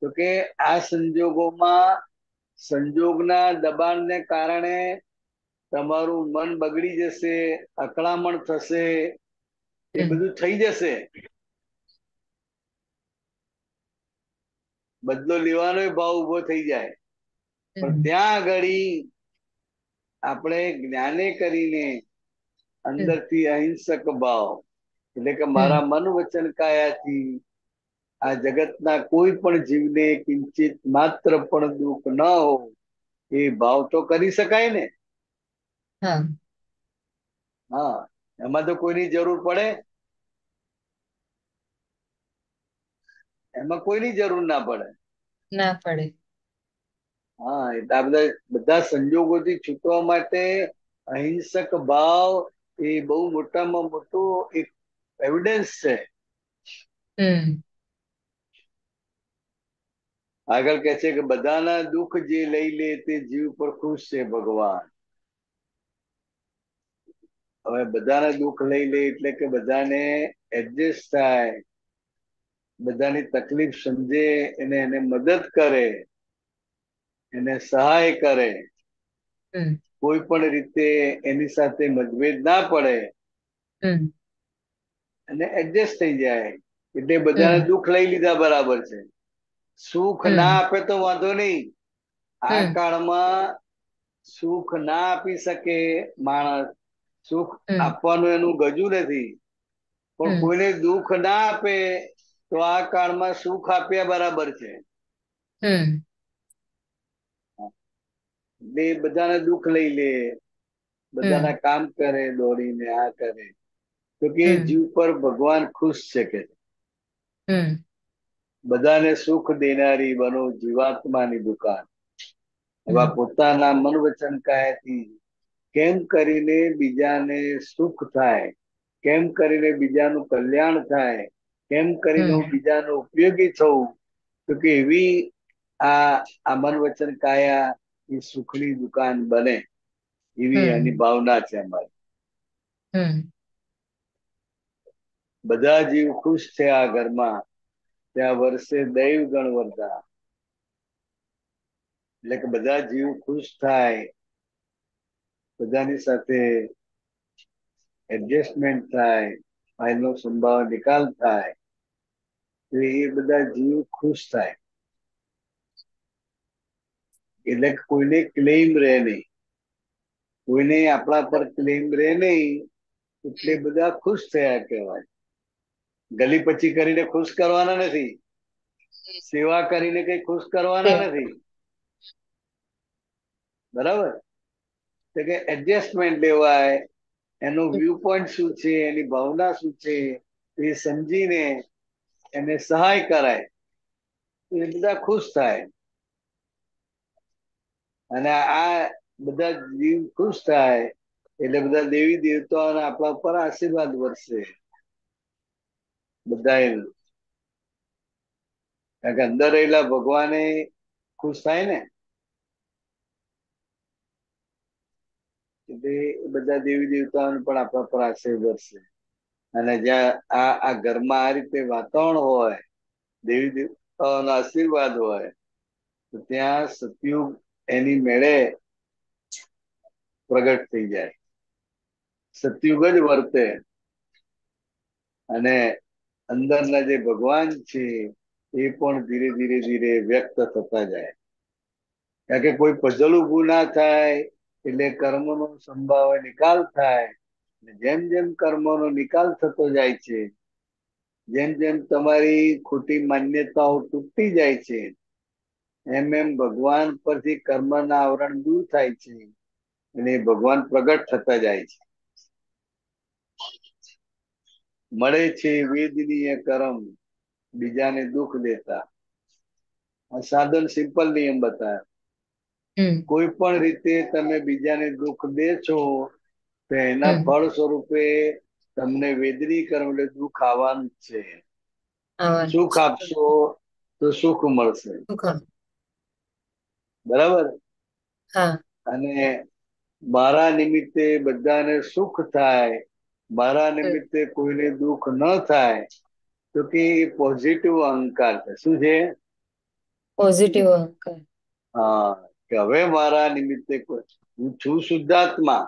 તો કે આ સંજોગોમાં સંજોગના દબાણને કારણે તમારું મન બગડી જશે અકળામણ થશે એ બધું થઈ જશે બદલો લેવાનો ભાવ ઉભો થઈ જાય પણ ત્યાં આગળ આપણે જ્ઞાને કરીને અંદર થી અહિંસક ભાવ એટલે કે મારા મન વચન કાયાથી આ જગતના કોઈ પણ જીવને કિંચિત માત્ર પણ દુઃખ ન હો એ ભાવ તો કરી શકાય ને હા એમાં તો કોઈની જરૂર પડે એમાં કોઈની જરૂર ના પડે ના પડે હા બધા બધા સંજોગોથી છૂટવા માટે अहिंसक ભાવ એ બહુ મોટો મોટો એક એવિડન્સ છે હ આગળ કહે છે કે બધાના દુખ જે લઈ લે તે જીવ પર ખુશ છે ભગવાન હવે બધાને દુખ લઈ લે એટલે કે બધાને એડજેસ્ટ થાય બધાની તકલીફ સમજે એને એને મદદ કરે એને સહાય કરે કોઈ પણ રીતે એની સાથે મતભેદ ના પડે અને એડજસ્ટ થઈ જાય એટલે બધાને દુઃખ લઈ લીધા બરાબર છે સુખ ના આપે તો વાંધો નહીં આ કાળમાં સુખ ના આપી શકે માણસ સુખ આપવાનું એનું ગજુ નથી પણ કોઈને દુઃખ ના આપે તો આ કાળમાં સુખ આપ્યા બરાબર છે બે બધાને દુઃખ લઈ લે બધાના કામ કરે દોડીને આ કરે તો કે જીવ પર ભગવાન ખુશ છે કે બધાને સુખ દેનારી બનો જીવાત્માની દુકાન એવા પોતાના મન વચન કાયાથી કેમ કરીને બીજાને સુખ થાય કેમ કરીને બીજાનું કલ્યાણ થાય કેમ કરીને હું બીજાનો ઉપયોગી થવું તો કે એવી આ આ વચન કાયા એ સુખની દુકાન બને એવી એની ભાવના છે અમારી બધા જીવ ખુશ છે આ ઘરમાં ત્યાં વર્ષે દૈવ ગણ વરતા એટલે કે બધા જીવ ખુશ થાય બધાની સાથે એડજસ્ટમેન્ટ થાય ફાઇલનો સંભાવ નિકાલ થાય તો એ બધા જીવ ખુશ થાય એટલે કોઈને ક્લેમ રહે નહીં કોઈને આપણા પર ક્લેમ રહે નહીં એટલે બધા ખુશ થયા કહેવાય ગલી પછી કરીને ખુશ કરવાના નથી સેવા કરીને કઈ ખુશ કરવાના નથી બરાબર તો કે એડજસ્ટમેન્ટ લેવાય એનું વ્યૂ પોઈન્ટ શું છે એની ભાવના શું છે એ સમજીને એને સહાય કરાય એ બધા ખુશ થાય અને આ બધા જીવ ખુશ થાય એટલે બધા દેવી દેવતાઓને આપણા ઉપર આશીર્વાદ વરસે બધા કારણ કે અંદર રહેલા ભગવાને ખુશ થાય ને એટલે બધા દેવી દેવતાઓને પણ આપણા પર આશીર્વાદ વરસે અને જ્યાં આ આ ઘરમાં આ રીતે વાતાવરણ હોય દેવી દેવતાઓનો આશીર્વાદ હોય તો ત્યાં સતયુગ એની મેળે પ્રગટ થઈ જાય સતયુગ જ વર્તે અને અંદરના જે ભગવાન છે એ પણ ધીરે ધીરે ધીરે વ્યક્ત થતા જાય કારણ કે કોઈ પઝલ ઉભું ના થાય એટલે કર્મનો સંભાવ નિકાલ થાય જેમ જેમ કર્મોનો નિકાલ થતો જાય છે જેમ જેમ તમારી ખોટી માન્યતાઓ તૂટતી જાય છે એમ એમ ભગવાન પરથી કર્મના આવરણ દૂર થાય છે અને ભગવાન પ્રગટ થતા જાય છે મળે છે વેદનીય કર્મ બીજાને દુઃખ દેતા આ સાધન સિમ્પલ નિયમ બતાવ્યો કોઈ પણ રીતે તમે બીજાને દુઃખ દે છો તો એના ફળ સ્વરૂપે તમને વેદની કર્મ એટલે દુઃખ આવવાનું છે સુખ આપશો તો સુખ મળશે બરાબર અને મારા નિમિત્તે બધાને સુખ થાય મારા નિમિત્તે કોઈને દુઃખ ન થાય તો કે એ પોઝિટિવ અહંકાર છે શું છે પોઝિટિવ અહંકાર હા કે હવે મારા નિમિત્તે હું છું શુદ્ધાત્મા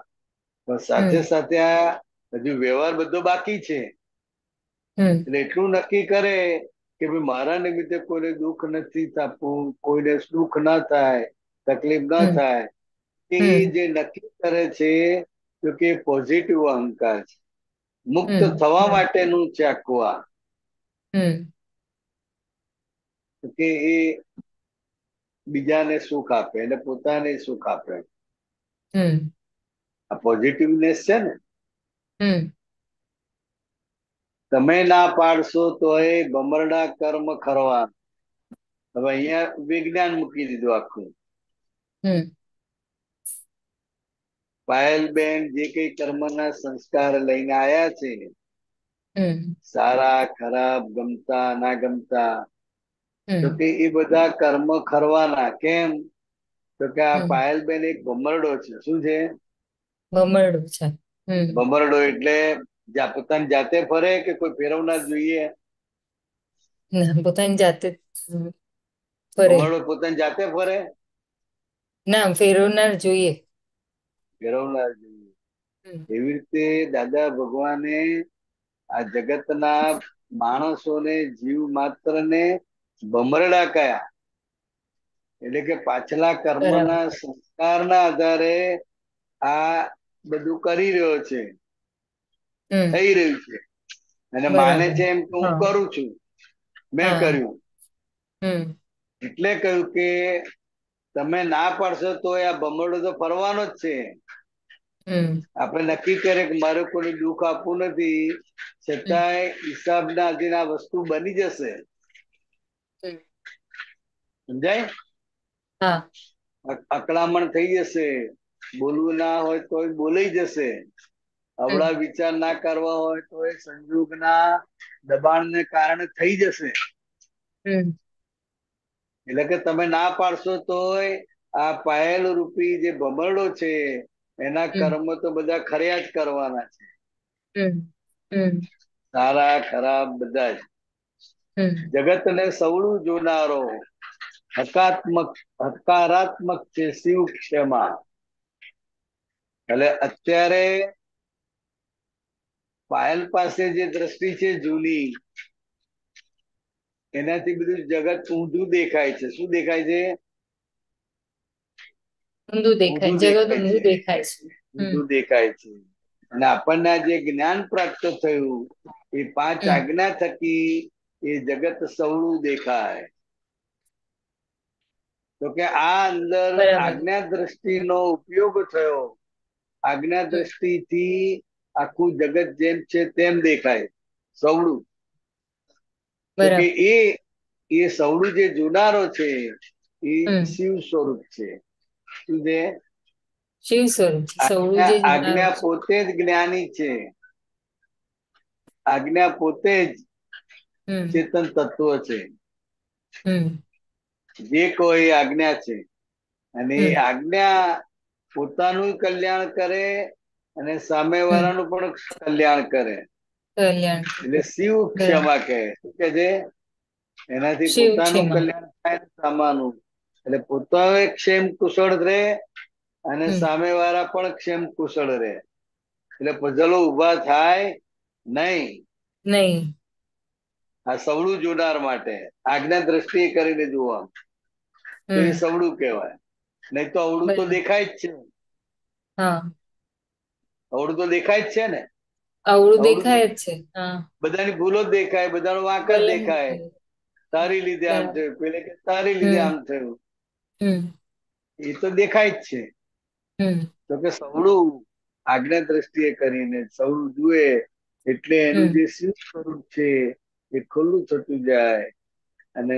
પણ સાથે સાથે આ હજુ વ્યવહાર બધો બાકી છે એટલે એટલું નક્કી કરે કે ભાઈ મારા નિમિત્તે કોઈને દુઃખ નથી થતું કોઈને દુઃખ ના થાય તકલીફ ના થાય એ જે નક્કી કરે છે તો કે પોઝિટિવ અહંકાર છે મુક્ત થવા માટેનું ચાકવા કે એ બીજાને સુખ આપે એટલે પોતાને સુખ આપે આ પોઝિટિવનેસ છે ને તમે ના પાડશો તો એ બમરડા કર્મ ખરવા હવે અહીંયા વિજ્ઞાન મૂકી દીધું આખું પાયલબેન જે કઈ કર્મના સંસ્કાર લઈને આયા છે સારા ખરાબ ગમતા ના ગમતા તો કે એ બધા કર્મ ખરવાના કેમ તો કે આ પાયલબેન એક ભમરડો છે શું છે બમરડું છે બમરડો એટલે પોતાની જાતે ફરે કે કોઈ ફેરવનાર જોઈએ પોતાની જાતે ફરે બમરડો પોતાની જાતે ફરે ના ફેરવનાર જોઈએ ફેરવનાર જોઈએ એવી રીતે દાદા ભગવાને આ જગતના માણસોને જીવ માત્રને બમરડા કયા એટલે કે પાછલા કર્મના સંસ્કારના આધારે આ બધું કરી રહ્યો છે થઈ રહ્યું છે અને માને છે એમ કે હું કરું છું મેં કર્યું એટલે કહ્યું કે તમે ના પાડશો તો આ બમડો તો ફરવાનો જ છે આપણે નક્કી કરે કે મારે કોઈ દુઃખ આપવું નથી છતાંય હિસાબના આધીન આ વસ્તુ બની જશે સમજાય અકળામણ થઈ જશે બોલવું ના હોય તો બોલાઈ જશે અવળા વિચાર ના કરવા હોય તો એ સંજોગના દબાણને કારણે થઈ જશે એટલે કે તમે ના પાડશો તો આ પાયલ રૂપી જે ભમરડો છે એના કર્મ તો બધા ખર્યા જ કરવાના છે સારા ખરાબ બધા જ જગત ને સવળું જોનારો હકાત્મક હકારાત્મક છે શિવ ક્ષમા એટલે અત્યારે પાયલ પાસે જે દ્રષ્ટિ છે જૂની એનાથી બધું જગત ઊંધું દેખાય છે શું દેખાય છે અને આપણને જે જ્ઞાન પ્રાપ્ત થયું એ પાંચ આજ્ઞા થકી એ જગત સવળું દેખાય તો કે આ અંદર આજ્ઞા દ્રષ્ટિ નો ઉપયોગ થયો આજ્ઞા દ્રષ્ટિથી આખું જગત જેમ છે તેમ દેખાય સવડું કે એ એ સવડું જે જોનારો છે એ શિવ સ્વરૂપ છે શું છે આજ્ઞા પોતે જ જ્ઞાની છે આજ્ઞા પોતે જ ચેતન તત્વ છે જે કોઈ આજ્ઞા છે અને આજ્ઞા પોતાનું કલ્યાણ કરે અને સામે વાળાનું પણ કલ્યાણ કરે એટલે શિવ ક્ષમા કહે શું કે છે એનાથી પોતાનું કલ્યાણ થાય સામાનું એટલે પોતાએ ક્ષેમ કુશળ રહે અને સામે વાળા પણ ક્ષેમ કુશળ રહે એટલે પઝલો ઉભા થાય નહીં નહીં આ સવડું જોનાર માટે આજ્ઞા દ્રષ્ટિએ કરીને જોવા એ સવડું કહેવાય નહીં તો અવળું તો દેખાય જ છે અવળું તો દેખાય જ છે ને અવળું દેખાય જ છે બધાની ભૂલો દેખાય બધાનો વાંક જ દેખાય તારી લીધે આમ થયું પેલે કે તારી લીધે આમ થયું એ તો દેખાય જ છે તો કે સવળું આજ્ઞા દ્રષ્ટિએ કરીને સવળું જુએ એટલે એનું જે શિવ સ્વરૂપ છે એ ખુલ્લું થતું જાય અને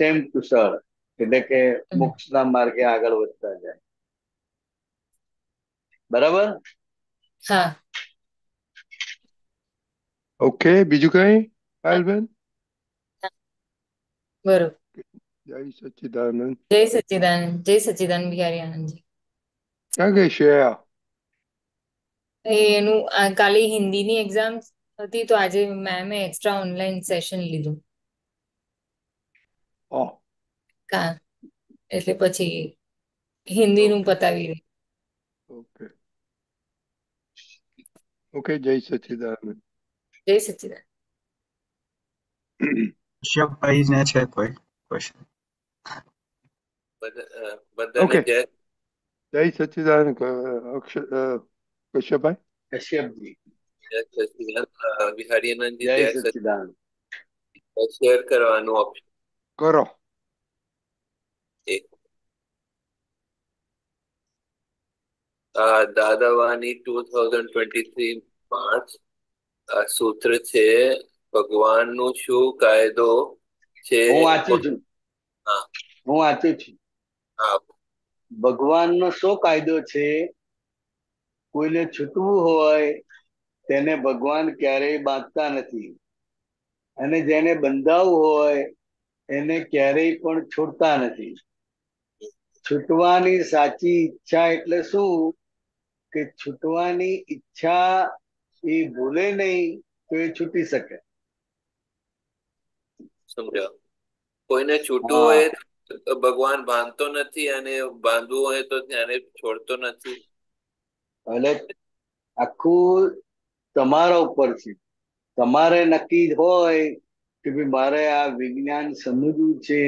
તેમ કુશળ એટલે કે મોક્ષના માર્ગે આગળ વધતા જાય બરાબર હા ઓકે બીજું કઈ પાયલબેન બરોબર જય સચ્ચિદાનંદ જય સચ્ચિદાનંદ જય સચ્ચિદાનંદ બિહારી આનંદજી ક્યાં ગઈ શ્રેયા એનું કાલે હિન્દીની એક્ઝામ હતી તો આજે મેમે એક્સ્ટ્રા ઓનલાઈન સેશન લીધું ઓહ કા એટલે પછી હિન્દી નું પતાવી ઓકે ઓકે જય સચિદાનંદ જય સચિદાનંદ કશ્યપભાઈ જય જય સચિદાનંદ કશ્યપભાઈ કશ્યપજી શેર કરવાનું કરો Dadavani two thousand twenty three પાંચ સૂત્ર છે ભગવાનનું શું કાયદો છે હું વાંચું છું હું વાંચું છું ભગવાનનો શું કાયદો છે કોઈને છૂટવું હોય તેને ભગવાન ક્યારેય બાંધતા નથી અને જેને બંધાવવું હોય એને ક્યારેય પણ છોડતા નથી છૂટવાની સાચી ઈચ્છા એટલે શું કે છૂટવાની ઈચ્છા એ ભૂલે નહીં તો એ છૂટી શકે સમજો કોઈને છૂટવું હોય ભગવાન બાંધતો નથી અને બાંધવું હોય તો ત્યારે છોડતો નથી એટલે આખું તમારા ઉપર છે તમારે નક્કી હોય કે ભાઈ મારે આ વિજ્ઞાન સમજવું છે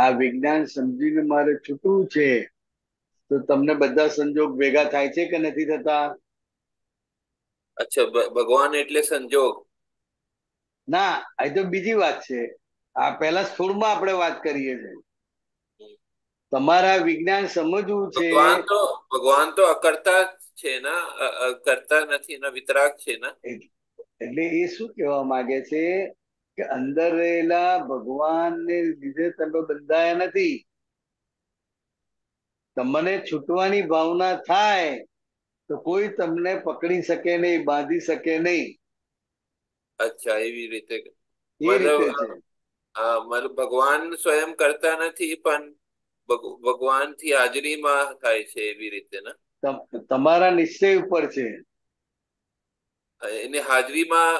આ વિજ્ઞાન સમજીને મારે છૂટવું છે તો તમને બધા સંજોગ ભેગા થાય છે કે નથી થતા અચ્છા ભગવાન એટલે સંજોગ ના એ તો બીજી વાત છે આ પહેલા સ્થૂળમાં આપણે વાત કરીએ છીએ તમારા વિજ્ઞાન સમજવું છે ભગવાન તો ભગવાન તો અકર્તા છે ને કરતા નથી ને વિતરાક છે ને એટલે એ શું કહેવા માંગે છે કે અંદર રહેલા ભગવાનને લીધે તમે બંધાયા નથી તમને છૂટવાની ભાવના થાય તો કોઈ તમને પકડી શકે નહીં બાંધી શકે નહીં અચ્છા એવી રીતે એ રીતે છે મતલબ ભગવાન સ્વયં કરતા નથી પણ ભગવાન થી હાજરીમાં થાય છે એવી રીતે ને તમારા નિશ્ચય ઉપર છે એની હાજરીમાં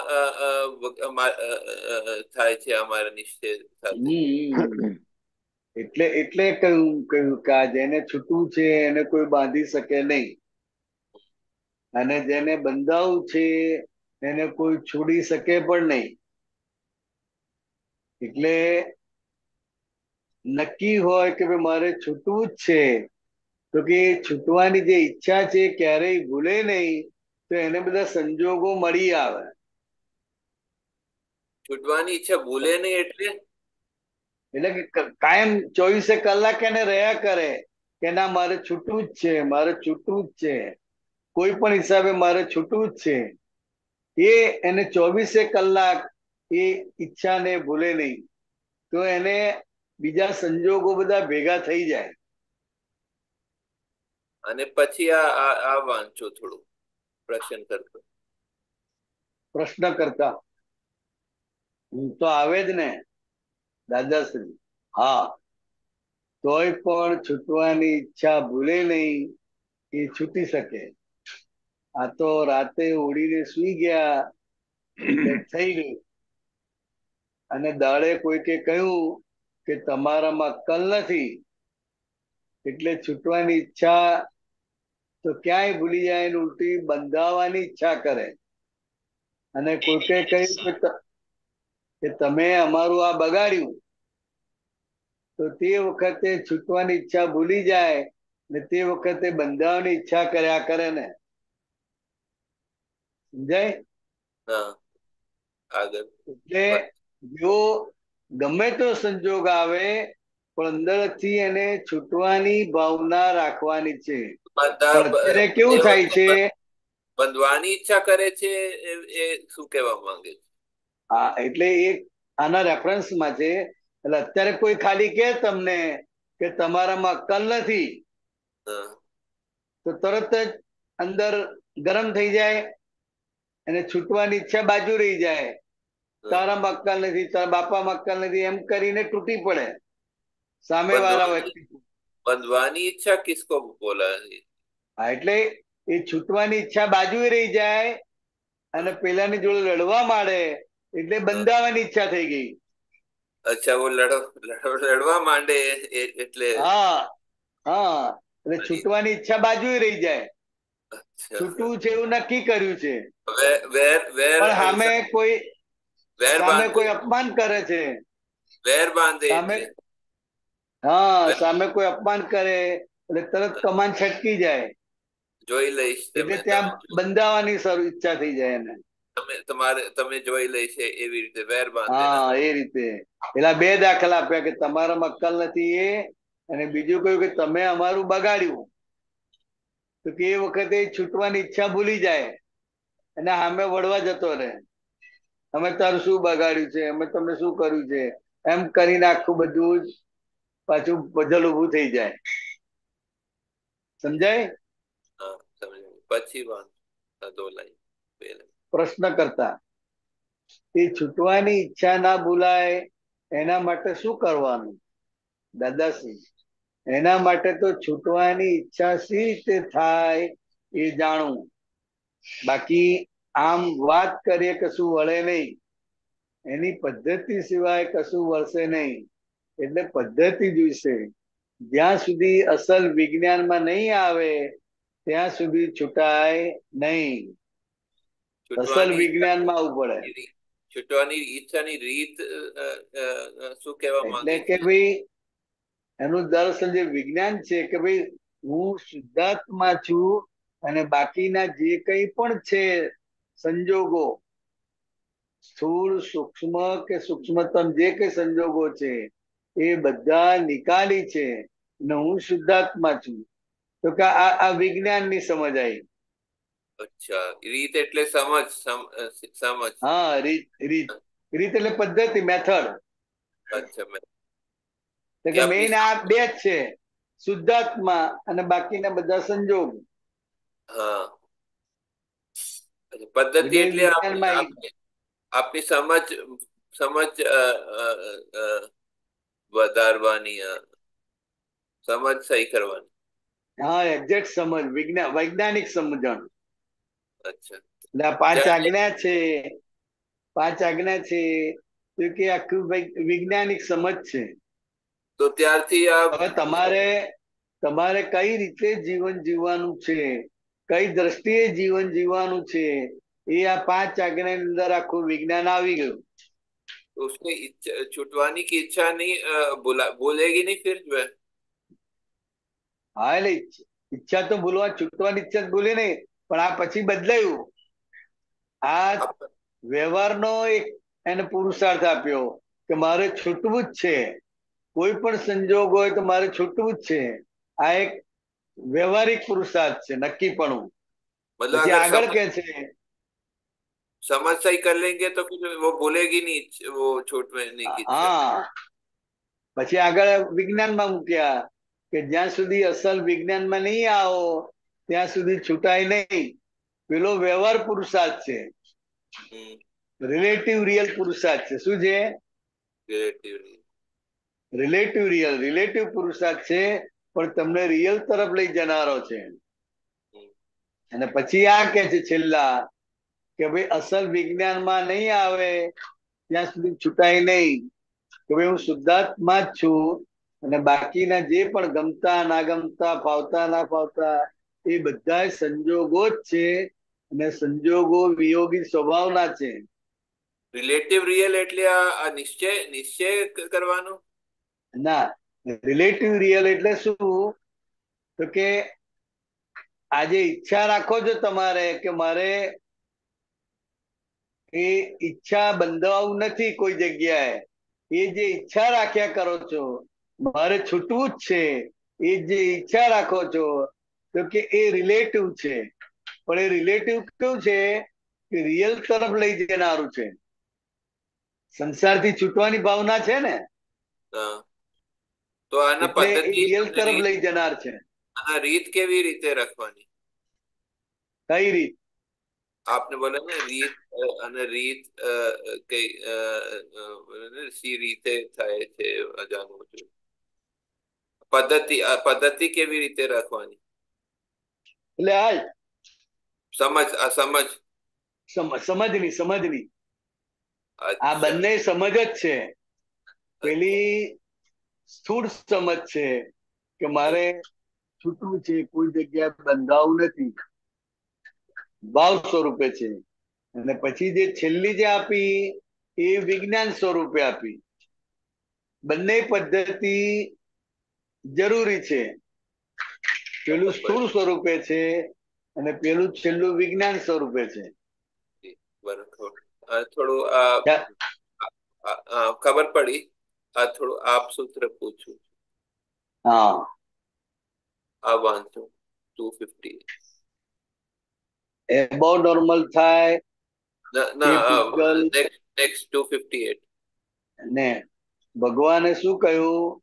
થાય છે અમારા નિશ્ચય એટલે એટલે કહ્યું કહ્યું કે જેને છૂટવું છે એને કોઈ બાંધી શકે નહીં અને જેને બંધાવું છે એને કોઈ છોડી શકે પણ નહીં એટલે નક્કી હોય કે ભાઈ મારે છૂટવું જ છે તો કે છૂટવાની જે ઈચ્છા છે ક્યારેય ભૂલે નહીં તો એને બધા સંજોગો મળી આવે છૂટવાની ઈચ્છા ભૂલે નહીં એટલે એટલે કે કાયમ ચોવીસે કલાક એને રહ્યા કરે કે ના મારે છૂટવું જ છે મારે છૂટવું જ છે કોઈ પણ હિસાબે મારે છૂટવું જ છે એ એને ચોવીસે કલાક એ ઈચ્છાને ભૂલે નહીં તો એને બીજા સંજોગો બધા ભેગા થઈ જાય અને પછી આ આ વાંચો થોડું પ્રશ્ન કરતો પ્રશ્ન કરતા હું તો આવે જ ને દાદાશ્રી હા તોય પણ છૂટવાની ઈચ્છા ભૂલે નહીં એ છૂટી શકે આ તો રાતે ઉડીને સુઈ ગયા થઈ ગયું અને દાડે કોઈકે કહ્યું કે તમારામાં કલ નથી એટલે છૂટવાની ઈચ્છા તો ક્યાંય ભૂલી જાય ને ઉલટી બંધાવાની ઈચ્છા કરે અને કોઈકે કહ્યું કે તમે અમારું આ બગાડ્યું તો તે વખતે છૂટવાની ઈચ્છા ભૂલી જાય ને તે વખતે બંધાવાની ઈચ્છા કર્યા કરે ને સમજાય એટલે જો ગમે તો સંજોગ આવે પણ અંદર થી એને છૂટવાની ભાવના રાખવાની છે બધા કેવું થાય છે બંધવાની ઈચ્છા કરે છે એ શું કહેવા માંગે છે હા એટલે એ આના રેફરન્સમાં છે એટલે અત્યારે કોઈ ખાલી કે તમને કે તમારામાં અક્કલ નથી તો તરત જ અંદર ગરમ થઈ જાય અને છૂટવાની ઈચ્છા બાજુ રહી જાય તારામાં અક્કલ નથી તારા બાપા અક્કલ નથી એમ કરીને તૂટી પડે સામે વાળા વ્યક્તિ બંધવાની ઈચ્છા કિસકો બોલે એટલે એ છૂટવાની ઈચ્છા બાજુ રહી જાય અને પેલાની જોડે લડવા માંડે એટલે બંધાવાની ઈચ્છા થઈ ગઈ અચ્છા વો લડો લડવા માંડે એટલે હા હા એટલે છૂટવાની ઈચ્છા બાજુ રહી જાય છૂટવું છે એવું નક્કી કર્યું છે પણ સામે કોઈ સામે કોઈ અપમાન કરે છે વેર બાંધે હા સામે કોઈ અપમાન કરે એટલે તરત કમાન છટકી જાય જોઈ લઈશ એટલે ત્યાં બંધાવાની ઈચ્છા થઈ જાય એને તમે તમારે તમે જોઈ લઈ છે એવી રીતે વેર હા એ રીતે પેલા બે દાખલા આપ્યા કે તમારામાં અક્કલ નથી એ અને બીજું કહ્યું કે તમે અમારું બગાડ્યું તો કે એ વખતે છૂટવાની ઈચ્છા ભૂલી જાય અને સામે વળવા જતો રહે અમે તારું શું બગાડ્યું છે અમે તમને શું કર્યું છે એમ કરીને આખું બધું જ પાછું બદલ ઉભું થઈ જાય સમજાય પછી પ્રશ્ન કરતા એ છૂટવાની ઈચ્છા ના બોલાય એના માટે શું કરવાનું દાદાશ્રી એના માટે તો છૂટવાની ઈચ્છા સી રીતે થાય એ જાણવું બાકી આમ વાત કરીએ કશું વળે નહીં એની પદ્ધતિ સિવાય કશું વળશે નહીં એટલે પદ્ધતિ જોઈશે જ્યાં સુધી અસલ વિજ્ઞાનમાં નહીં આવે ત્યાં સુધી છૂટાય નહીં અસલ વિજ્ઞાનમાં આવવું પડે છૂટવાની ઈચ્છાની રીત શું કહેવા એટલે કે ભાઈ એનું દર્શન જે વિજ્ઞાન છે કે ભાઈ હું શુદ્ધાત્મા છું અને બાકીના જે કંઈ પણ છે સંજોગો સ્થૂળ સૂક્ષ્મ કે સૂક્ષ્મતમ જે કઈ સંજોગો છે એ બધા નિકાલી છે ને હું શુદ્ધાત્મા છું તો કે આ આ વિજ્ઞાનની સમજ આવી અચ્છા રીત એટલે સમજ સમજ હા રીત રીત રીત એટલે પદ્ધતિ મેથડ અચ્છા મેઇન આ બે જ છે શુદ્ધાત્મા અને બાકીના બધા સંજોગ હા પદ્ધતિ એટલે આપની સમજ સમજ વધારવાની સમજ સહી કરવાની હા એક્ઝેક્ટ સમજ વિજ્ઞાન વૈજ્ઞાનિક સમજણ અચ્છા પાંચ આજ્ઞા છે પાંચ આજ્ઞા છે તો કે આખું વૈજ્ઞાનિક સમજ છે તો ત્યારથી હવે તમારે તમારે કઈ રીતે જીવન જીવવાનું છે કઈ દ્રષ્ટિએ જીવન જીવવાનું છે એ આ પાંચ આજ્ઞા ની અંદર આખું વિજ્ઞાન આવી ગયું उसने छुटवाने की इच्छा नहीं बोला બોલેગી નહીં ફિર જો હા એટલે ઈચ્છા તો બોલવા છૂટવાની ઈચ્છા જ બોલી નહીં પણ આ પછી બદલાયું આ વ્યવહારનો એક એને પુરુષાર્થ આપ્યો કે મારે છૂટવું જ છે કોઈ પણ સંજોગ હોય તો મારે છૂટવું જ છે આ એક વ્યવહારિક પુરુષાર્થ છે નક્કી પણ આગળ કે છે समझ सही कर लेंगे तो फिर वो ભૂલેગી નહીં वो છોટ મેની પછી આગળ વિજ્ઞાનમાં મૂક્યા કે જ્યાં સુધી અસલ વિજ્ઞાનમાં નહીં આવો ત્યાં સુધી છૂટાય નહીં પેલો વ્યવહાર પુરુષાર્થ છે રિલેટિવ રિયલ પુરુષાર્થ છે શું છે રિલેટિવ રિયલ રિલેટિવ પુરુષાર્થ છે પણ તમને રિયલ તરફ લઈ જનારો છે અને પછી આ કે છે છેલ્લા કે ભાઈ અસલ વિજ્ઞાનમાં નહીં આવે ત્યાં સુધી છૂટાય નહીં કે ભાઈ હું શુદ્ધાત્મા જ છું અને બાકીના જે પણ ગમતા ના ગમતા ફાવતા ના ફાવતા એ બધા સંજોગો જ છે અને સંજોગો વિયોગી સ્વભાવના છે રિલેટિવ રિયલ એટલે આ નિશ્ચય નિશ્ચય કરવાનું ના રિલેટિવ રિયલ એટલે શું તો કે આજે ઈચ્છા રાખો છો તમારે કે મારે એ ઈચ્છા બંધવાવું નથી કોઈ જગ્યાએ એ જે ઈચ્છા રાખ્યા કરો છો મારે છૂટવું જ છે એ જે ઈચ્છા રાખો છો તો કે એ રિલેટિવ છે પણ એ રિલેટિવ કેવું છે કે રિયલ તરફ લઈ જનારું છે સંસારથી છૂટવાની ભાવના છે ને તો આના પદ્ધતિ રિયલ તરફ લઈ જનાર છે આ રીત કેવી રીતે રાખવાની કઈ રીત આપને બોલે ને રીત અને રીત કઈ સી રીતે થાય છે જાણવું છું પદ્ધતિ પદ્ધતિ કેવી રીતે રાખવાની એટલે આ સમજ સમજ સમજવી સમજવી આ બંને સમજ જ છે પેલી સ્થૂળ સમજ છે કે મારે છૂટવું છે કોઈ જગ્યાએ બંધાવું નથી ભાવ સ્વરૂપે છે અને પછી જે છેલ્લી જે આપી એ વિજ્ઞાન સ્વરૂપે આપી બંને પદ્ધતિ જરૂરી છે પેલું સ્થૂળ સ્વરૂપે છે અને પેલું છેલ્લું વિજ્ઞાન સ્વરૂપે છે ખબર પડી આ થોડું આપ સૂત્ર પૂછું હા આ વાંચો ટુ ફિફ્ટી above normal થાય no, uh, next, next 258 ને ભગવાને શું કહ્યું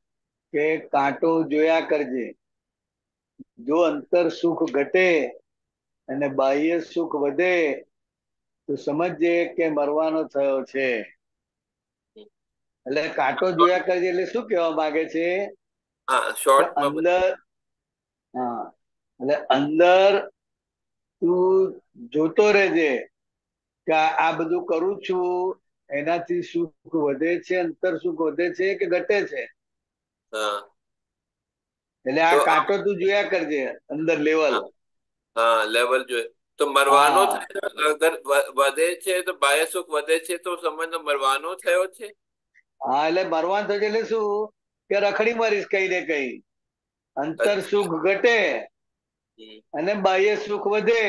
કે કાંટો જોયા કરજે જો અંતર સુખ ઘટે અને બાહ્ય સુખ વધે તો સમજે કે મરવાનો થયો છે એટલે કાંટો જોયા કરજે એટલે શું કહેવા માંગે છે અંદર હા એટલે અંદર તું જોતો રહેજે કે આ બધું કરું છું એનાથી સુખ વધે છે અંતર સુખ વધે છે કે ઘટે છે એટલે આ કાંટો તું જોયા કરજે અંદર લેવલ હા લેવલ જોઈએ તો મરવાનો અગર વધે છે તો બાહ્ય સુખ વધે છે તો સંબંધ મરવાનો થયો છે હા એટલે મરવાનો થયો એટલે શું કે રખડી મરીશ કઈ ને કઈ અંતર સુખ ઘટે અને બાહ્ય સુખ વધે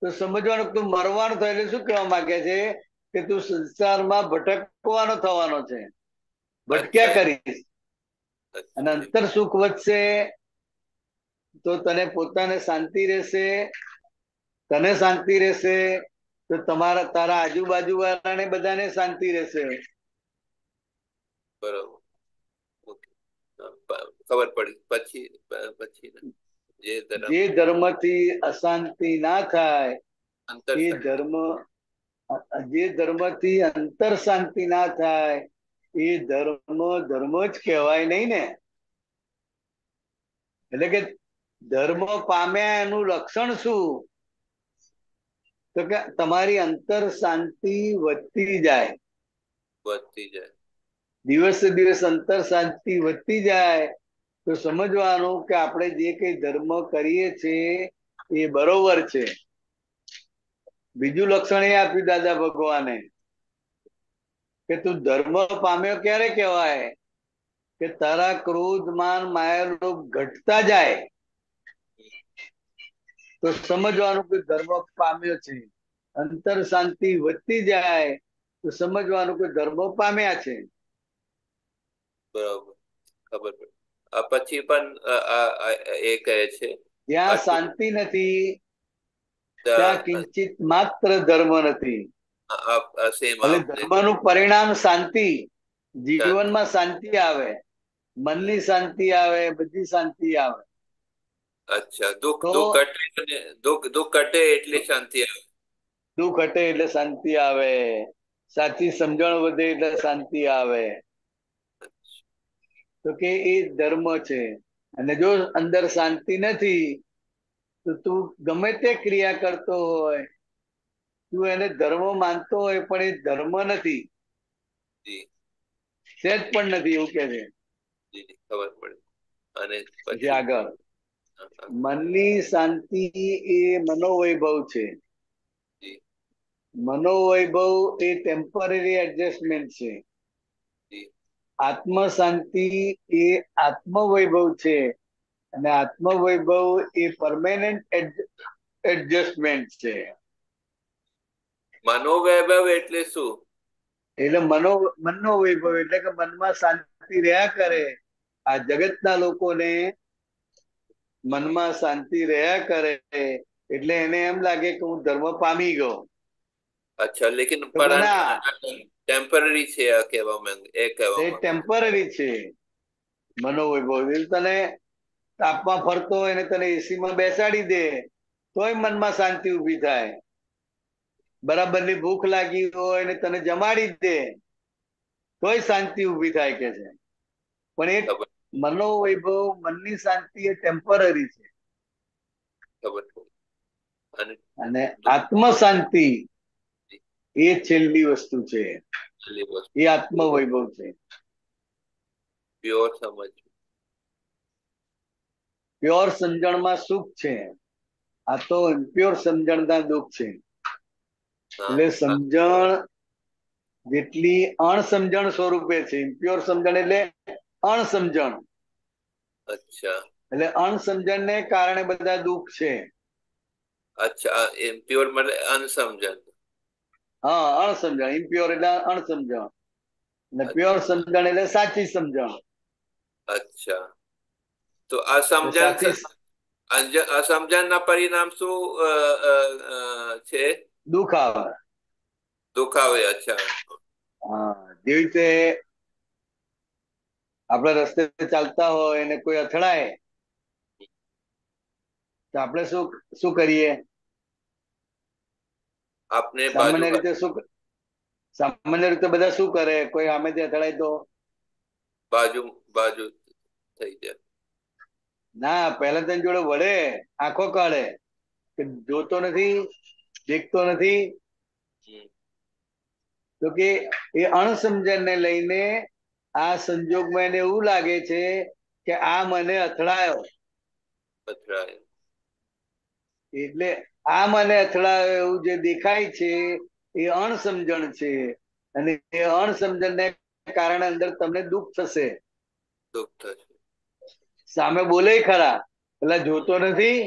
તો સમજવાનું તું મરવાનું થાય એટલે શું કહેવા માંગે છે કે તું સંસારમાં ભટકવાનો થવાનો છે ભટક્યા કરીશ અને અંતર સુખ વધશે તો તને પોતાને શાંતિ રહેશે તને શાંતિ રહેશે તો તમારા તારા આજુબાજુ વાળાને બધાને શાંતિ રહેશે બરાબર ખબર પડી પછી પછી જે ધર્મથી અશાંતિ ના થાય એ ધર્મ જે ધર્મથી અંતર શાંતિ ના થાય એ ધર્મ ધર્મ જ કહેવાય નહીં ને એટલે કે ધર્મ પામ્યા એનું લક્ષણ શું તો કે તમારી અંતર શાંતિ વધતી જાય વધતી જાય દિવસે દિવસ અંતર શાંતિ વધતી જાય તો સમજવાનું કે આપણે જે કઈ ધર્મ કરીએ છીએ એ બરોબર છે બીજું લક્ષણ એ આપ્યું દાદા ભગવાને કે તું ધર્મ પામ્યો ક્યારે કહેવાય કે તારા ક્રોધ માન માયા ઘટતા જાય તો સમજવાનું કે ધર્મ પામ્યો છે અંતર શાંતિ વધતી જાય તો સમજવાનું કે ધર્મ પામ્યા છે બરાબર ખબર પડે પછી પણ એ કહે છે ત્યાં શાંતિ નથી કિંચિત માત્ર ધર્મ નથી ધર્મનું પરિણામ શાંતિ જીવનમાં શાંતિ આવે મનની શાંતિ આવે બધી શાંતિ આવે અચ્છા દુઃખ દુઃખ ઘટે દુઃખ દુઃખ ઘટે એટલે શાંતિ આવે દુઃખ ઘટે એટલે શાંતિ આવે સાચી સમજણ વધે એટલે શાંતિ આવે તો કે એ ધર્મ છે અને જો અંદર શાંતિ નથી તો તું ગમે તે ક્રિયા કરતો હોય તું એને ધર્મ માનતો હોય પણ એ ધર્મ નથી સહેજ પણ નથી એવું કે છે ખબર પડે અને પછી આગળ મનની શાંતિ એ મનોવૈભવ છે મનોવૈભવ એ ટેમ્પરરી એડજસ્ટમેન્ટ છે આત્મ શાંતિ એ આત્મવૈભવ છે અને આત્મવૈભવ એ પરમેનન્ટ એડજસ્ટમેન્ટ છે મનોવૈભવ એટલે શું એટલે મનો મનનો વૈભવ એટલે કે મનમાં શાંતિ રહ્યા કરે આ જગતના લોકોને મનમાં શાંતિ રહ્યા કરે એટલે એને એમ લાગે કે હું ધર્મ પામી ગયો અચ્છા લેકિન ટેમ્પરરી છે આ કહેવા માંગે એ કહેવા એ ટેમ્પરરી છે મનોવૈભવ તને તાપમાં ફરતો હોય અને તને એસીમાં બેસાડી દે તોય મનમાં શાંતિ ઊભી થાય બરાબરની ભૂખ લાગી હોય ને તને જમાડી દે તોય શાંતિ ઊભી થાય કે છે પણ એ મનોવૈભવ મનની શાંતિ એ ટેમ્પરરી છે અને આત્મ શાંતિ એ છેલ્લી વસ્તુ છે એ આત્મવૈભવ છે પ્યોર સમજ પ્યોર સુખ છે આ તો ઇમ્પ્યોર સમજણના દુઃખ છે એટલે સમજણ જેટલી અણસમજણ સ્વરૂપે છે ઇમ્પ્યોર સમજણ એટલે અણસમજણ અચ્છા એટલે અણસમજણ ને કારણે બધા દુઃખ છે અચ્છા ઇમ્પ્યોર મતલબ અણસમજણ હા અણસમજણ ઇમ્પ્યોર એટલે અણસમજણ અને પ્યોર સમજણ એટલે સાચી સમજણ અચ્છા તો આ સમજણ આ સમજણના પરિણામ શું છે દુખાવા દુખાવે અચ્છા હા જે રીતે આપણે રસ્તે ચાલતા હોય અને કોઈ અથડાય તો આપણે શું શું કરીએ આપને સામાન્ય રીતે શું સામાન્ય રીતે બધા શું કરે કોઈ આમે તે અથડાય તો બાજુ બાજુ થઈ જાય ના પહેલા તન જોડે વળે આંખો કાઢે કે જોતો નથી દેખતો નથી તો કે એ અણસમજણને લઈને આ સંજોગમાં એને એવું લાગે છે કે આ મને અથડાયો અથડાયો એટલે આ મને અથડાયો એવું જે દેખાય છે એ અણસમજણ છે અને એ અણસમજણને કારણે અંદર તમને દુઃખ થશે દુઃખ થશે સામે બોલે ખરા એટલે જોતો નથી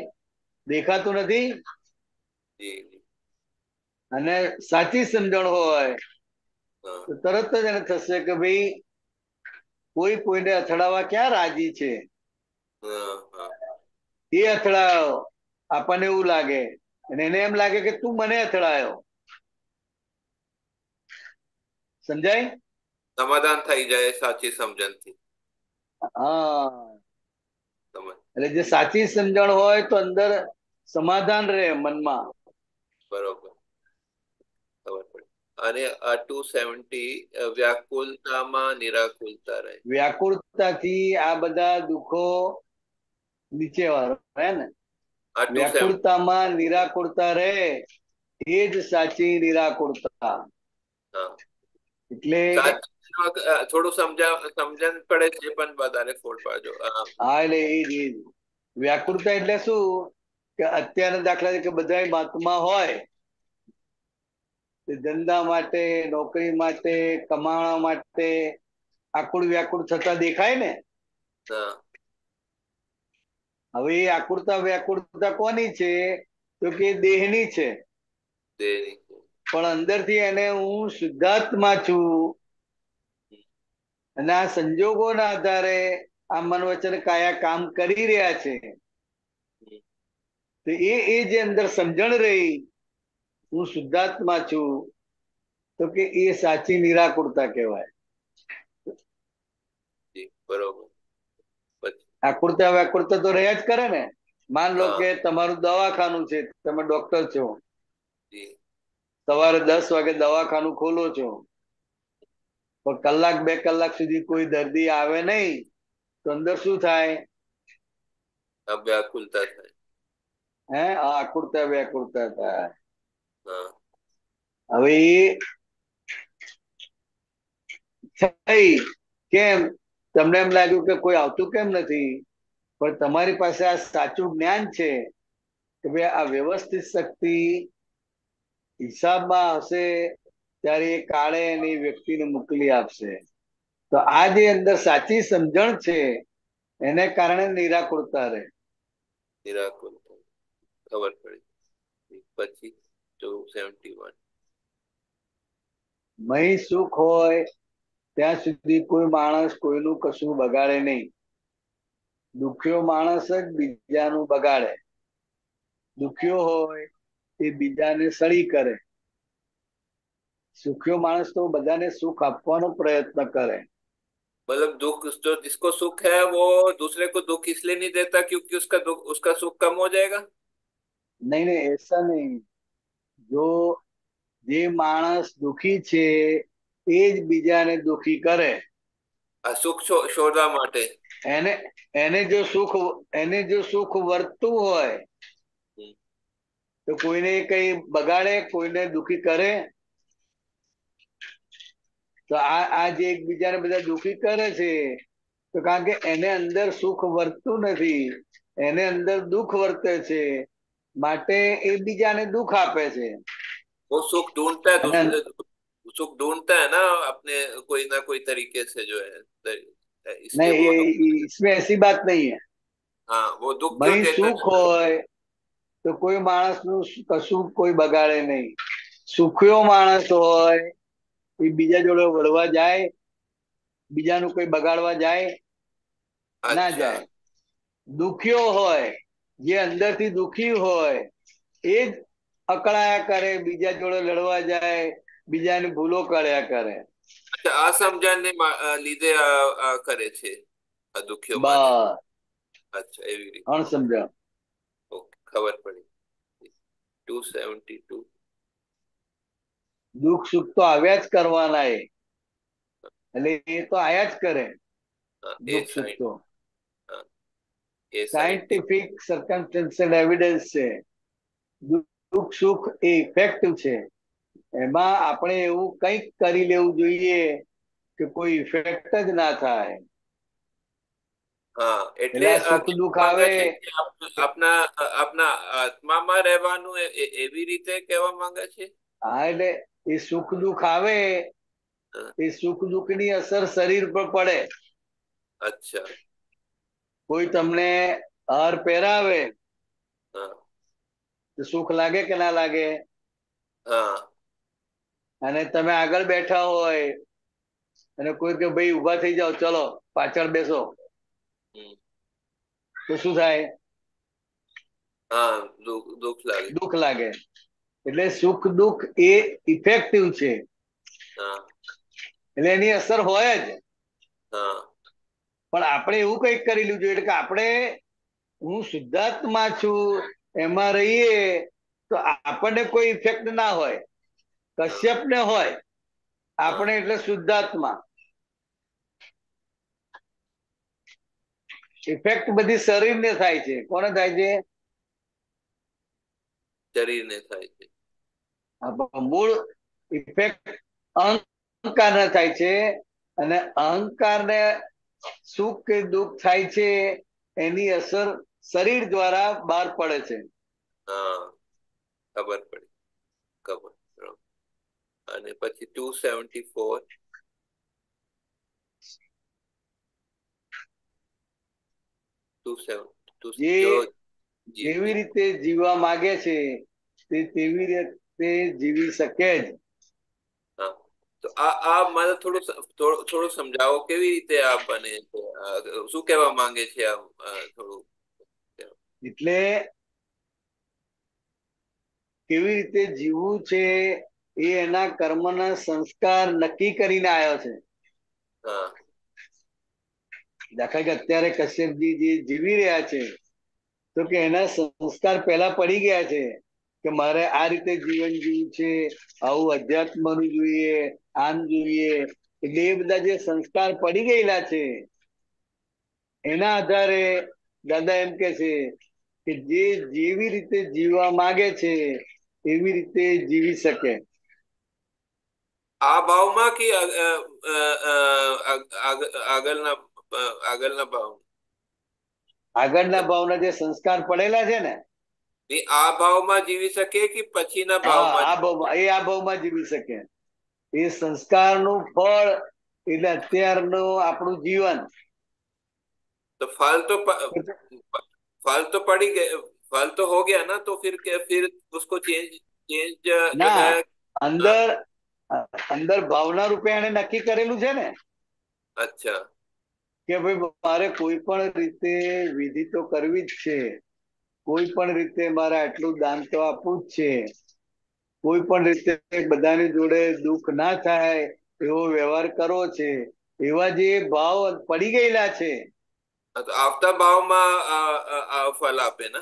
દેખાતું નથી અને સાચી સમજણ હોય તો તરત જ એને થશે કે ભાઈ કોઈ કોઈને અથડાવા ક્યાં રાજી છે એ અથડાયો આપણને એવું લાગે અને એને એમ લાગે કે તું મને અથડાયો સમજાય સમાધાન થઈ જાય સાચી સમજણથી હા એટલે જે સાચી સમજણ હોય તો અંદર સમાધાન રહે મનમાં બરોબર અને આ ટુ સેવન્ટી વ્યાકુલતામાં નિરાકુલતા રહે વ્યાકુળતાથી આ બધા દુઃખો નીચે વાળો હે ને વ્યાકુળતામાં નિરાકુળતા રહે એ જ સાચી નિરાકુળતા એટલે થોડું સમજાવ સમજણ પડે છે પણ વધારે ફોડ પાડજો હા એટલે એ જ વ્યાકુળતા એટલે શું કે અત્યારના દાખલા તરીકે બધા મહાત્મા હોય ધંધા માટે નોકરી માટે કમાવા માટે આકુળ વ્યાકુળ થતા દેખાય ને હવે એ આકુળતા વ્યાકુળતા કોની છે તો કે દેહની છે દેહની પણ અંદરથી એને હું શુદ્ધાત્મા છું અને આ સંજોગોના આધારે આ મન વચન કાયા કામ કરી રહ્યા છે તો એ એ જે અંદર સમજણ રહી હું શુદ્ધાત્મા છું તો કે એ સાચી નિરાકુરતા કહેવાય બરોબર આ હવે કુર્તા તો રહ્યા જ કરે ને માન લો કે તમારું દવાખાનું છે તમે ડોક્ટર છો સવારે દસ વાગે દવાખાનું ખોલો છો પણ કલાક બે કલાક સુધી કોઈ દર્દી આવે નહીં તો અંદર શું થાય વ્યાકુળતા થાય હે આકુળતા વ્યાકુળતા થાય હવે થઈ કેમ તમને એમ લાગ્યું કે કોઈ આવતું કેમ નથી પણ તમારી પાસે આ સાચું જ્ઞાન છે કે ભાઈ આ વ્યવસ્થિત શક્તિ હિસાબમાં હશે ત્યારે એ કાળે એની વ્યક્તિને મોકલી આપશે તો આ જે અંદર સાચી સમજણ છે એને કારણે નિરાકુરતા રહે નિરાકુરતા ખબર પડી પછી ટુ વન મહી સુખ હોય ત્યાં સુધી કોઈ માણસ કોઈનું કશું બગાડે નહીં દુખ્યો માણસ જ બીજાનું બગાડે દુખ્યો હોય એ બીજાને સળી કરે સુખ્યો માણસ તો બધાને સુખ આપવાનો પ્રયત્ન કરે मतलब दुख जो जिसको सुख है वो दूसरे को दुख इसलिए नहीं देता क्योंकि उसका दुख उसका सुख कम हो जाएगा नहीं नहीं ऐसा नहीं जो જે માણસ દુખી છે એ જ બીજાને દુખી કરે આ સુખ શોધવા માટે એને એને જો સુખ એને જો સુખ વર્તતું હોય તો કોઈને કઈ બગાડે કોઈને દુખી કરે તો આ આ જે એકબીજાને બધા દુખી કરે છે તો કારણ કે એને અંદર સુખ વર્તતું નથી એને અંદર દુઃખ વર્તે છે માટે એ બીજાને દુઃખ આપે છે સુખ ઢૂંઢતા सुख ढूंढता है ना अपने कोई ना कोई तरीके से जो है नहीं इसमें ऐसी बात नहीं है हाँ वो दुख सुख हो તો કોઈ માણસનું કશું કોઈ બગાડે નહીં સુખ્યો માણસ હોય એ બીજા જોડે વળવા જાય બીજાનું કોઈ બગાડવા જાય ના જાય દુખ્યો હોય જે અંદરથી દુખી હોય એ જ અકળાયા કરે બીજા જોડે લડવા જાય બીજાની ભૂલો કર્યા કરે અસમજણને લીધે કરે છે દુખ્યો અચ્છા એવી રીતે અણસમજણ ઓકે ખબર પડી 272 દુઃખ સુખ તો આવ્યા જ કરવાના એ એટલે એ તો આયા જ કરે દુઃખ સુખ તો સાયન્ટિફિક સર્કમસ્ટન્શિયલ એવિડન્સ છે દુઃખ સુખ એ ફેક્ટ છે એમાં આપણે એવું કંઈક કરી લેવું જોઈએ કે કોઈ ઇફેક્ટ જ ના થાય હા એટલે સુખ દુઃખ આવે આપના આપના આત્મામાં રહેવાનું એવી રીતે કહેવા માંગે છે હા એટલે એ સુખ દુઃખ આવે એ સુખ દુઃખ ની અસર શરીર પર પડે અચ્છા કોઈ તમને હાર પહેરાવે સુખ લાગે કે ના લાગે હા અને તમે આગળ બેઠા હોય અને કોઈ કે ભાઈ ઉભા થઈ જાઓ ચલો પાછળ બેસો તો શું થાય દુઃખ લાગે દુઃખ લાગે એટલે સુખ દુઃખ એ ઇફેક્ટિવ છે એટલે એની અસર હોય જ પણ આપણે એવું કઈક કરી લીધું એટલે કે આપણે હું શુદ્ધાત્મા છું એમાં રહીએ તો આપણને કોઈ ઇફેક્ટ ના હોય કશ્યપ ને હોય આપણે એટલે શુદ્ધાત્મા ઇફેક્ટ બધી શરીરને થાય છે કોને થાય છે શરીરને થાય છે મૂળ ઇફેક્ટ અહંકારને થાય છે અને અહંકારને સુખ કે દુઃખ થાય છે એની અસર શરીર દ્વારા બહાર પડે છે ખબર પડી ખબર અને પછી ટુ સેવન્ટી ફોર જેવી રીતે જીવવા માંગે છે તે તેવી રીતે જીવી શકે જ તો આ આ મને થોડું થોડું સમજાવો કેવી રીતે આ બને છે શું કહેવા માંગે છે આ થોડું એટલે કેવી રીતે જીવવું છે એ એના કર્મના સંસ્કાર નક્કી કરીને આવ્યો છે દાખલા કે અત્યારે કશ્યપજી જે જીવી રહ્યા છે તો કે એના સંસ્કાર પહેલા પડી ગયા છે કે મારે આ રીતે જીવન જીવવું છે આવું અધ્યાત્મનું જોઈએ આમ જોઈએ એટલે એ બધા જે સંસ્કાર પડી ગયેલા છે એના આધારે દાદા એમ કે છે કે જે જેવી રીતે જીવવા માંગે છે એવી રીતે જીવી શકે આ ભાવમાં કે આગળના આગળના ભાવ આગળના ભાવના જે સંસ્કાર પડેલા છે ને આ ભાવમાં જીવી શકે કે પછીના ભાવમાં આ ભાવમાં એ આ ભાવમાં જીવી શકે એ સંસ્કારનું ફળ એટલે અત્યારનું આપણું જીવન તો ફળ તો ફળ તો પડી ગયા ફળ તો હો ગયા ના તો ફિર કે ફિર उसको ચેન્જ ચેન્જ અંદર અંદર ભાવના રૂપે એને નક્કી કરેલું છે ને અચ્છા કે ભાઈ મારે કોઈ પણ રીતે વિધિ તો કરવી જ છે કોઈ પણ રીતે મારે આટલું દાન તો આપવું જ છે કોઈ પણ રીતે બધાની જોડે દુઃખ ના થાય એવો વ્યવહાર કરવો છે એવા જે ભાવ પડી ગયેલા છે આવતા ભાવમાં ફલ આપે ને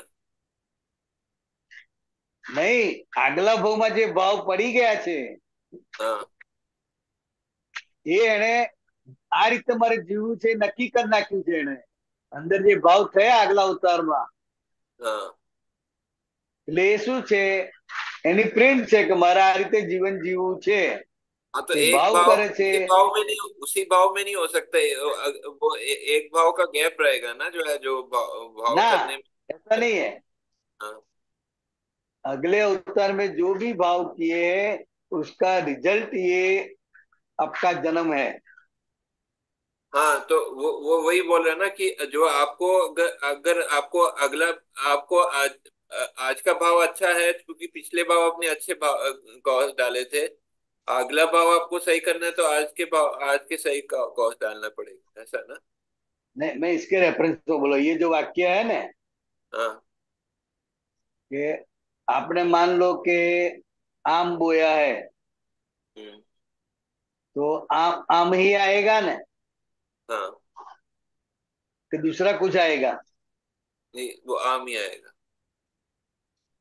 નહીં આગલા ભાવમાં જે ભાવ પડી ગયા છે એ એને આ રીતે મારે જીવવું છે નક્કી કરી નાખ્યું છે એને અંદર જે ભાવ થયા આગલા ઉતારમાં એટલે એ શું છે એની પ્રિન્ટ છે કે મારે આ રીતે જીવન જીવવું છે हाँ तो एक भाव, भाव करे भाव में नहीं उसी भाव में नहीं हो सकता वो एक भाव का गैप रहेगा ना जो है जो भाव, भाव ना, करने में ऐसा नहीं है हाँ। अगले उत्तर में जो भी भाव किए उसका रिजल्ट ये आपका जन्म है हाँ तो वो वो वही बोल रहे ना कि जो आपको अगर आपको अगला आपको आज आज का भाव अच्छा है क्योंकि पिछले भाव आपने अच्छे भाव डाले थे अगला भाव आपको सही करना है तो आज के भाव आज के सही गौस डालना पड़ेगा ऐसा ना नहीं मैं इसके रेफरेंस तो बोलो ये जो वाक्य है ना हाँ आपने मान लो कि आम बोया है हम्म। तो आम आम ही आएगा ना हाँ कि दूसरा कुछ आएगा नहीं वो आम ही आएगा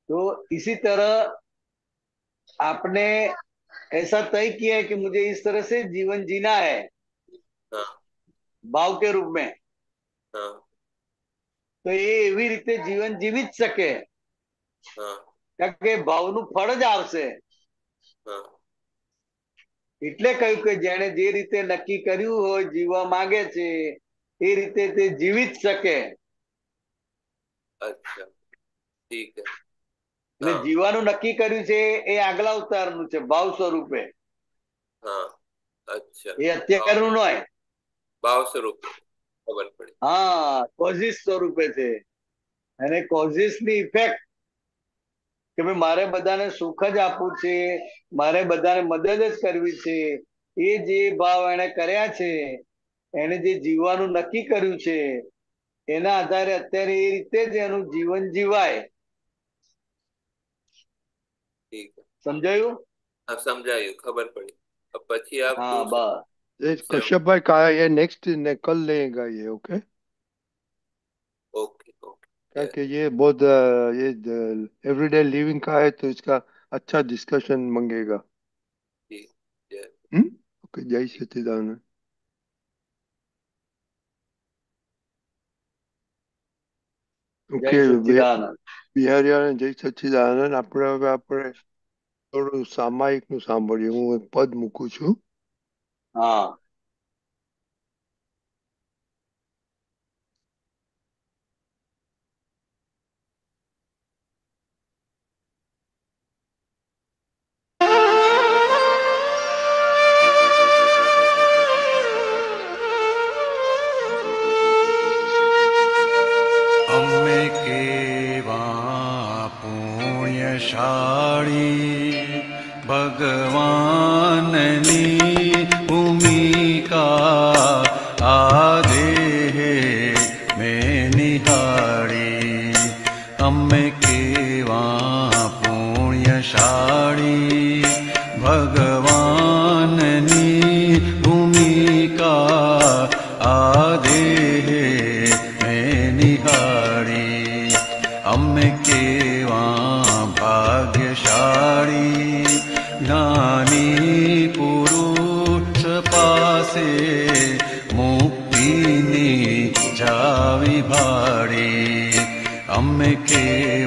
तो इसी तरह आपने ऐसा तय किया है कि मुझे इस तरह से जीवन जीना है हाँ भाव के रूप में हाँ तो ये એવી रीते जीवन जीवित सके हाँ। કે ભાવનું ફળ જ આવશે એટલે કહ્યું કે જેને જે રીતે નક્કી કર્યું હોય જીવવા માંગે છે એ રીતે તે જીવી જ શકે અચ્છા જીવવાનું નક્કી કર્યું છે એ આગલા અવતારનું છે ભાવ સ્વરૂપે અચ્છા એ અત્યારનું નય ભાવ સ્વરૂપે હા કોઝિસ સ્વરૂપે છે અને કોઝિસ ની ઇફેક્ટ કે ભાઈ મારે બધાને સુખ જ આપવું છે મારે બધાને મદદ જ કરવી છે એ જે ભાવ એને કર્યા છે એને જે જીવવાનું નક્કી કર્યું છે એના આધારે અત્યારે એ રીતે જ એનું જીવન જીવાય સમજાયું સમજાયું ખબર પડી પછી આપ हाँ बस कश्यप भाई कहा ये नेक्स्ट कल लेगा ये ओके क्या कि ये बहुत अ, ये एवरीडे लिविंग का है तो इसका अच्छा डिस्कशन मंगेगा जी जय हम्म ओके जय जी सच्चिदानंद જય ઓકે સચ્ચિદાનંદ બિહારી જય સચ્ચિદાનંદ આપણે હવે આપણે થોડું સામાયિકનું સાંભળીએ હું એક પદ મૂકું છું હા चाळीं भगवान् के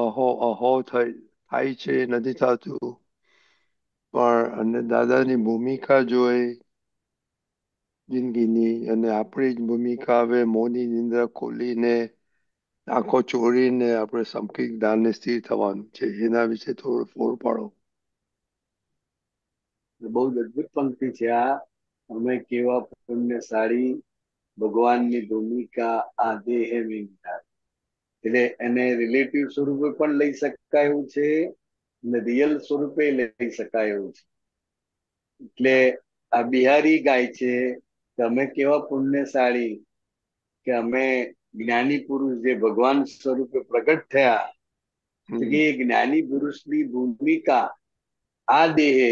અહો અહો થઈ થાય છે નથી થતું પણ અને દાદાની ભૂમિકા જોઈ જિંદગીની અને આપણી જ ભૂમિકા હવે મોની નિંદ્રા ખોલીને આંખો ચોરીને આપણે સમકિક દાનને સ્થિર થવાનું છે એના વિશે થોડો ફોડ પાડો બહુ અદભુત પંક્તિ છે આ અમે કેવા પુણ્યશાળી ભગવાનની ભૂમિકા આ દેહ વિજ્ઞાન એટલે એને રિલેટિવ સ્વરૂપે પણ લઈ શકાય એવું છે ને રિયલ સ્વરૂપે લઈ શકાય એવું છે એટલે આ બિહારી ગાય છે તમે કેવા પુણ્યશાળી કે અમે જ્ઞાની પુરુષ જે ભગવાન સ્વરૂપે પ્રગટ થયા એ જ્ઞાની પુરુષની ભૂમિકા આ દેહે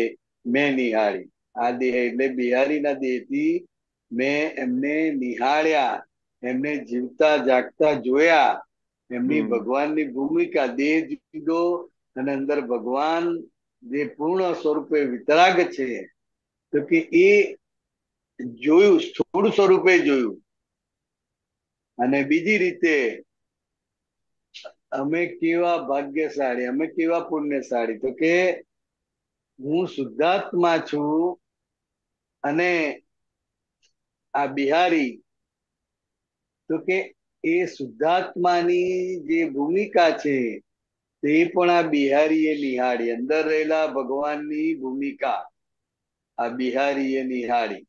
મેં નિહાળી આ દેહ એટલે બિહારીના દેહથી મેં એમને નિહાળ્યા એમને જીવતા જાગતા જોયા એમની ભગવાનની ભૂમિકા દેહ જુદો અને અંદર ભગવાન જે પૂર્ણ સ્વરૂપે વિતરાગ છે તો કે એ જોયું સ્થૂળ સ્વરૂપે જોયું અને બીજી રીતે અમે કેવા ભાગ્યશાળી અમે કેવા પુણ્યશાળી તો કે હું શુદ્ધાત્મા છું અને આ બિહારી તો કે એ શુદ્ધાત્માની જે ભૂમિકા છે તે પણ આ બિહારીએ નિહાળી અંદર રહેલા ભગવાનની ભૂમિકા આ બિહારીએ નિહાળી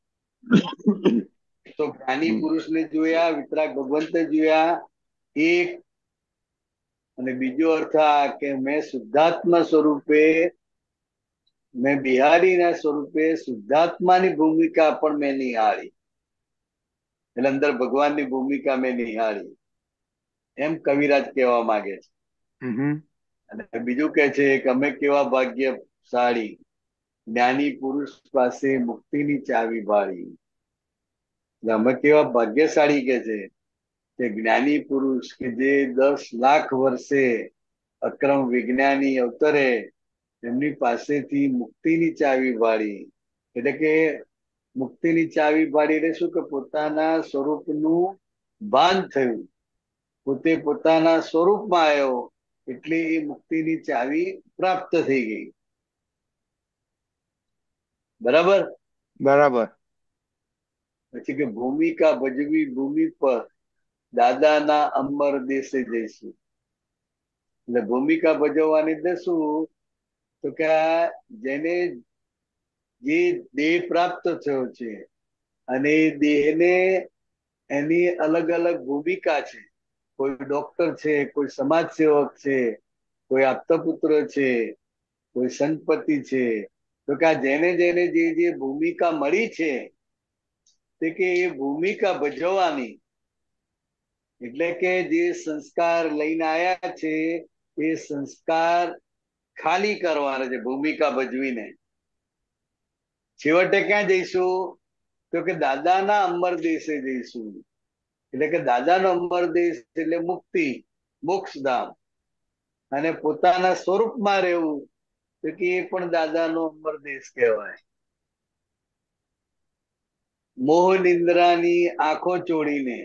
તો જ્ઞાની પુરુષને જોયા વિતરાગ ભગવંત જોયા એક અને બીજો અર્થ આ કે મેં શુદ્ધાત્મા સ્વરૂપે મેં બિહારીના સ્વરૂપે શુદ્ધાત્માની ભૂમિકા પણ મેં નિહાળી એટલે અંદર ભગવાનની ભૂમિકા મેં નિહાળી એમ કવિરાજ કહેવા માંગે છે અને બીજું કે છે કે અમે કેવા ભાગ્યશાળી જ્ઞાની પુરુષ પાસે મુક્તિની ચાવી ભાળી અમે કેવા ભાગ્યશાળી કે છે કે જ્ઞાની પુરુષ કે જે દસ લાખ વર્ષે અક્રમ વિજ્ઞાની અવતરે એમની પાસેથી મુક્તિની ચાવી વાળી એટલે કે મુક્તિની ચાવી પાડી શું કે પોતાના સ્વરૂપનું ભાન થયું પોતે પોતાના સ્વરૂપમાં આવ્યો એટલે એ મુક્તિની ચાવી પ્રાપ્ત થઈ ગઈ બરાબર બરાબર પછી કે ભૂમિકા ભજવી ભૂમિ પર દાદાના અમર દેશે જઈશું એટલે ભૂમિકા ભજવવાની દેશું તો કે જેને જે દેહ પ્રાપ્ત થયો છે અને દેહને એની અલગ અલગ ભૂમિકા છે કોઈ ડોક્ટર છે કોઈ સમાજ સેવક છે કોઈ આપતપુત્ર છે કોઈ સંતપતિ છે તો કે આ જેને જેને જે જે ભૂમિકા મળી છે તે કે એ ભૂમિકા ભજવવાની એટલે કે જે સંસ્કાર લઈને આવ્યા છે એ સંસ્કાર ખાલી કરવાના છે ભૂમિકા ભજવીને છેવટે ક્યાં જઈશું તો કે દાદાના અમર દેશે જઈશું એટલે કે દાદાનો અમર દેશ એટલે મુક્તિ મોક્ષધામ અને પોતાના સ્વરૂપમાં રહેવું તો કે એ પણ દાદાનો અમર દેશ કહેવાય મોહ નિંદ્રાની આંખો ચોડીને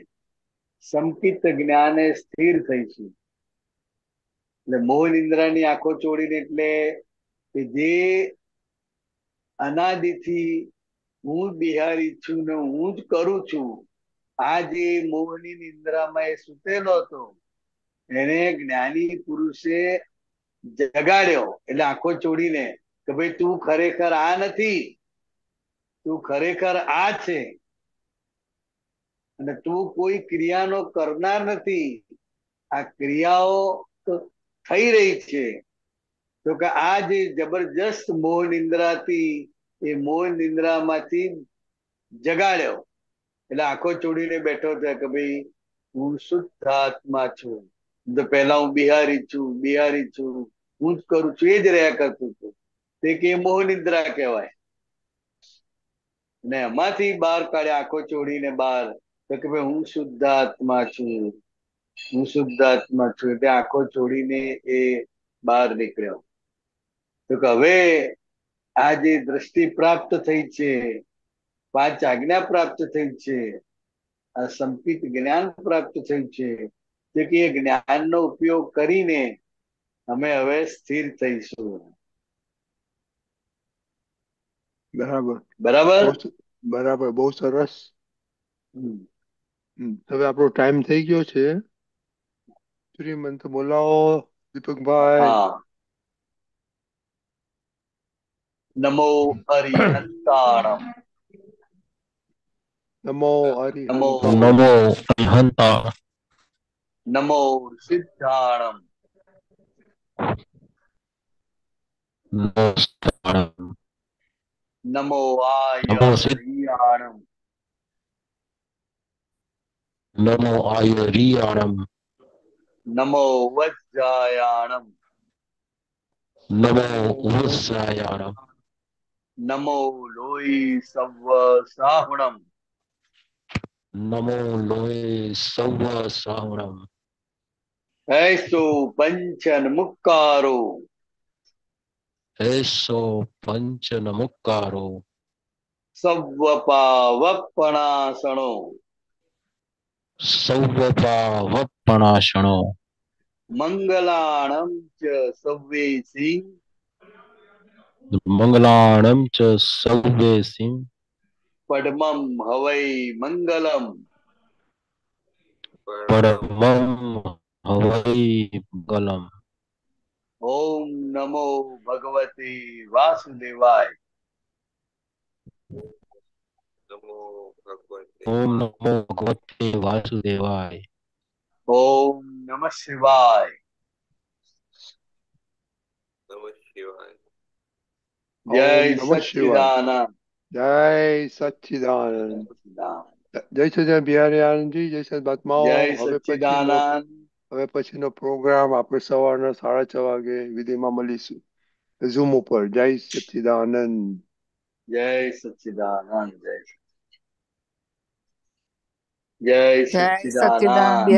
સંકિત જ્ઞાને સ્થિર થઈશું એટલે મોહ નિંદ્રાની આંખો ચોડીને એટલે કે જે અનાદિથી હું બિહારી છું ને હું જ કરું છું આ મોહની નિંદ્રામાં એ સુતેલો હતો એને જ્ઞાની પુરુષે જગાડ્યો એટલે આંખો ચોડીને કે ભાઈ તું ખરેખર આ નથી તું ખરેખર આ છે અને તું કોઈ ક્રિયાનો કરનાર નથી આ ક્રિયાઓ થઈ રહી છે તો કે આ જે જબરજસ્ત મોહ નિંદ્રાથી એ મોહ નિંદ્રામાંથી જગાડ્યો એટલે આંખો ચોડીને બેઠો થયો કે ભાઈ હું શુદ્ધ આત્મા છું તો પહેલા હું બિહારી છું બિહારી છું હું જ કરું છું એ જ રહ્યા કરતું છું તે કે મોહ નિદ્રા કહેવાય ને એમાંથી બહાર કાઢ્યા આંખો ચોડીને બહાર તો કે ભાઈ હું શુદ્ધ આત્મા છું હું શુદ્ધ આત્મા છું એટલે આંખો ચોડીને એ બહાર નીકળ્યો તો કે હવે આ જે દ્રષ્ટિ પ્રાપ્ત થઈ છે પાંચ આજ્ઞા પ્રાપ્ત થઈ છે આ સંપિત જ્ઞાન પ્રાપ્ત થયું છે તે કે એ જ્ઞાનનો ઉપયોગ કરીને અમે હવે સ્થિર થઈશું બરાબર બરાબર બરાબર બહુ સરસ હવે આપણો ટાઈમ થઈ ગયો છે શ્રીમંત બોલાવો દીપકભાઈ નમો અરિહંતાણમ નમો નમો નમો અરિહંતા નમો સિદ્ધાણમ નમો સિદ્ધાણમ નમો આયરિયાણમ નમો આયરિયાણમ નમો વજ્રાયાણમ નમો વજ્રાયાણમ નમો લોહી સવ સાહુણમ નમો લોહી સવ સાહુણમ એસો પંચન મુક્કારો એસો પંચન મુક્કારો સવપાવપણાસણો સવપાવપણાસણો મંગલાણમ ચ સવ્વેસી મંગલાણમ ચ સર્વેસિમ પડમમ હવૈ મંગલમ પરમમ હવૈ મંગલમ ઓમ નમો ભગવતે વાસુદેવાય ઓમ નમો ભગવતે વાસુદેવાય ઓમ નમઃ શિવાય નમઃ શિવાય જય સચિદાનંદ જય સચિદાનંદ જય સચિદાન બિહારી આનંદજી જય સદભાત્માઓ હવે સચિદાનંદ હવે પછીનો પ્રોગ્રામ આપણે સવારના સાડા છ વાગે વિધિમાં મળીશું ઝૂમ ઉપર જય સચિદાનંદ જય સચિદાનંદ જય જય સચિદાનંદ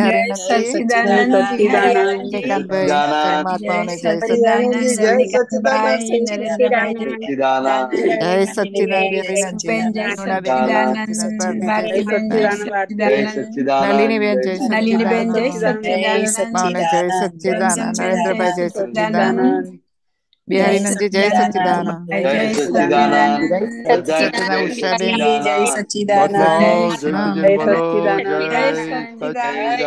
નલિનીબેન જય સચિદાનંદ જય સચિદાનંદ નરેન્દ્રભાઈ જય સચિદાનંદ બિહારીનંદ જય સચિદાનંદ જય સચિદાનંદ જય સચિદાનંદ જય સચિદાનંદ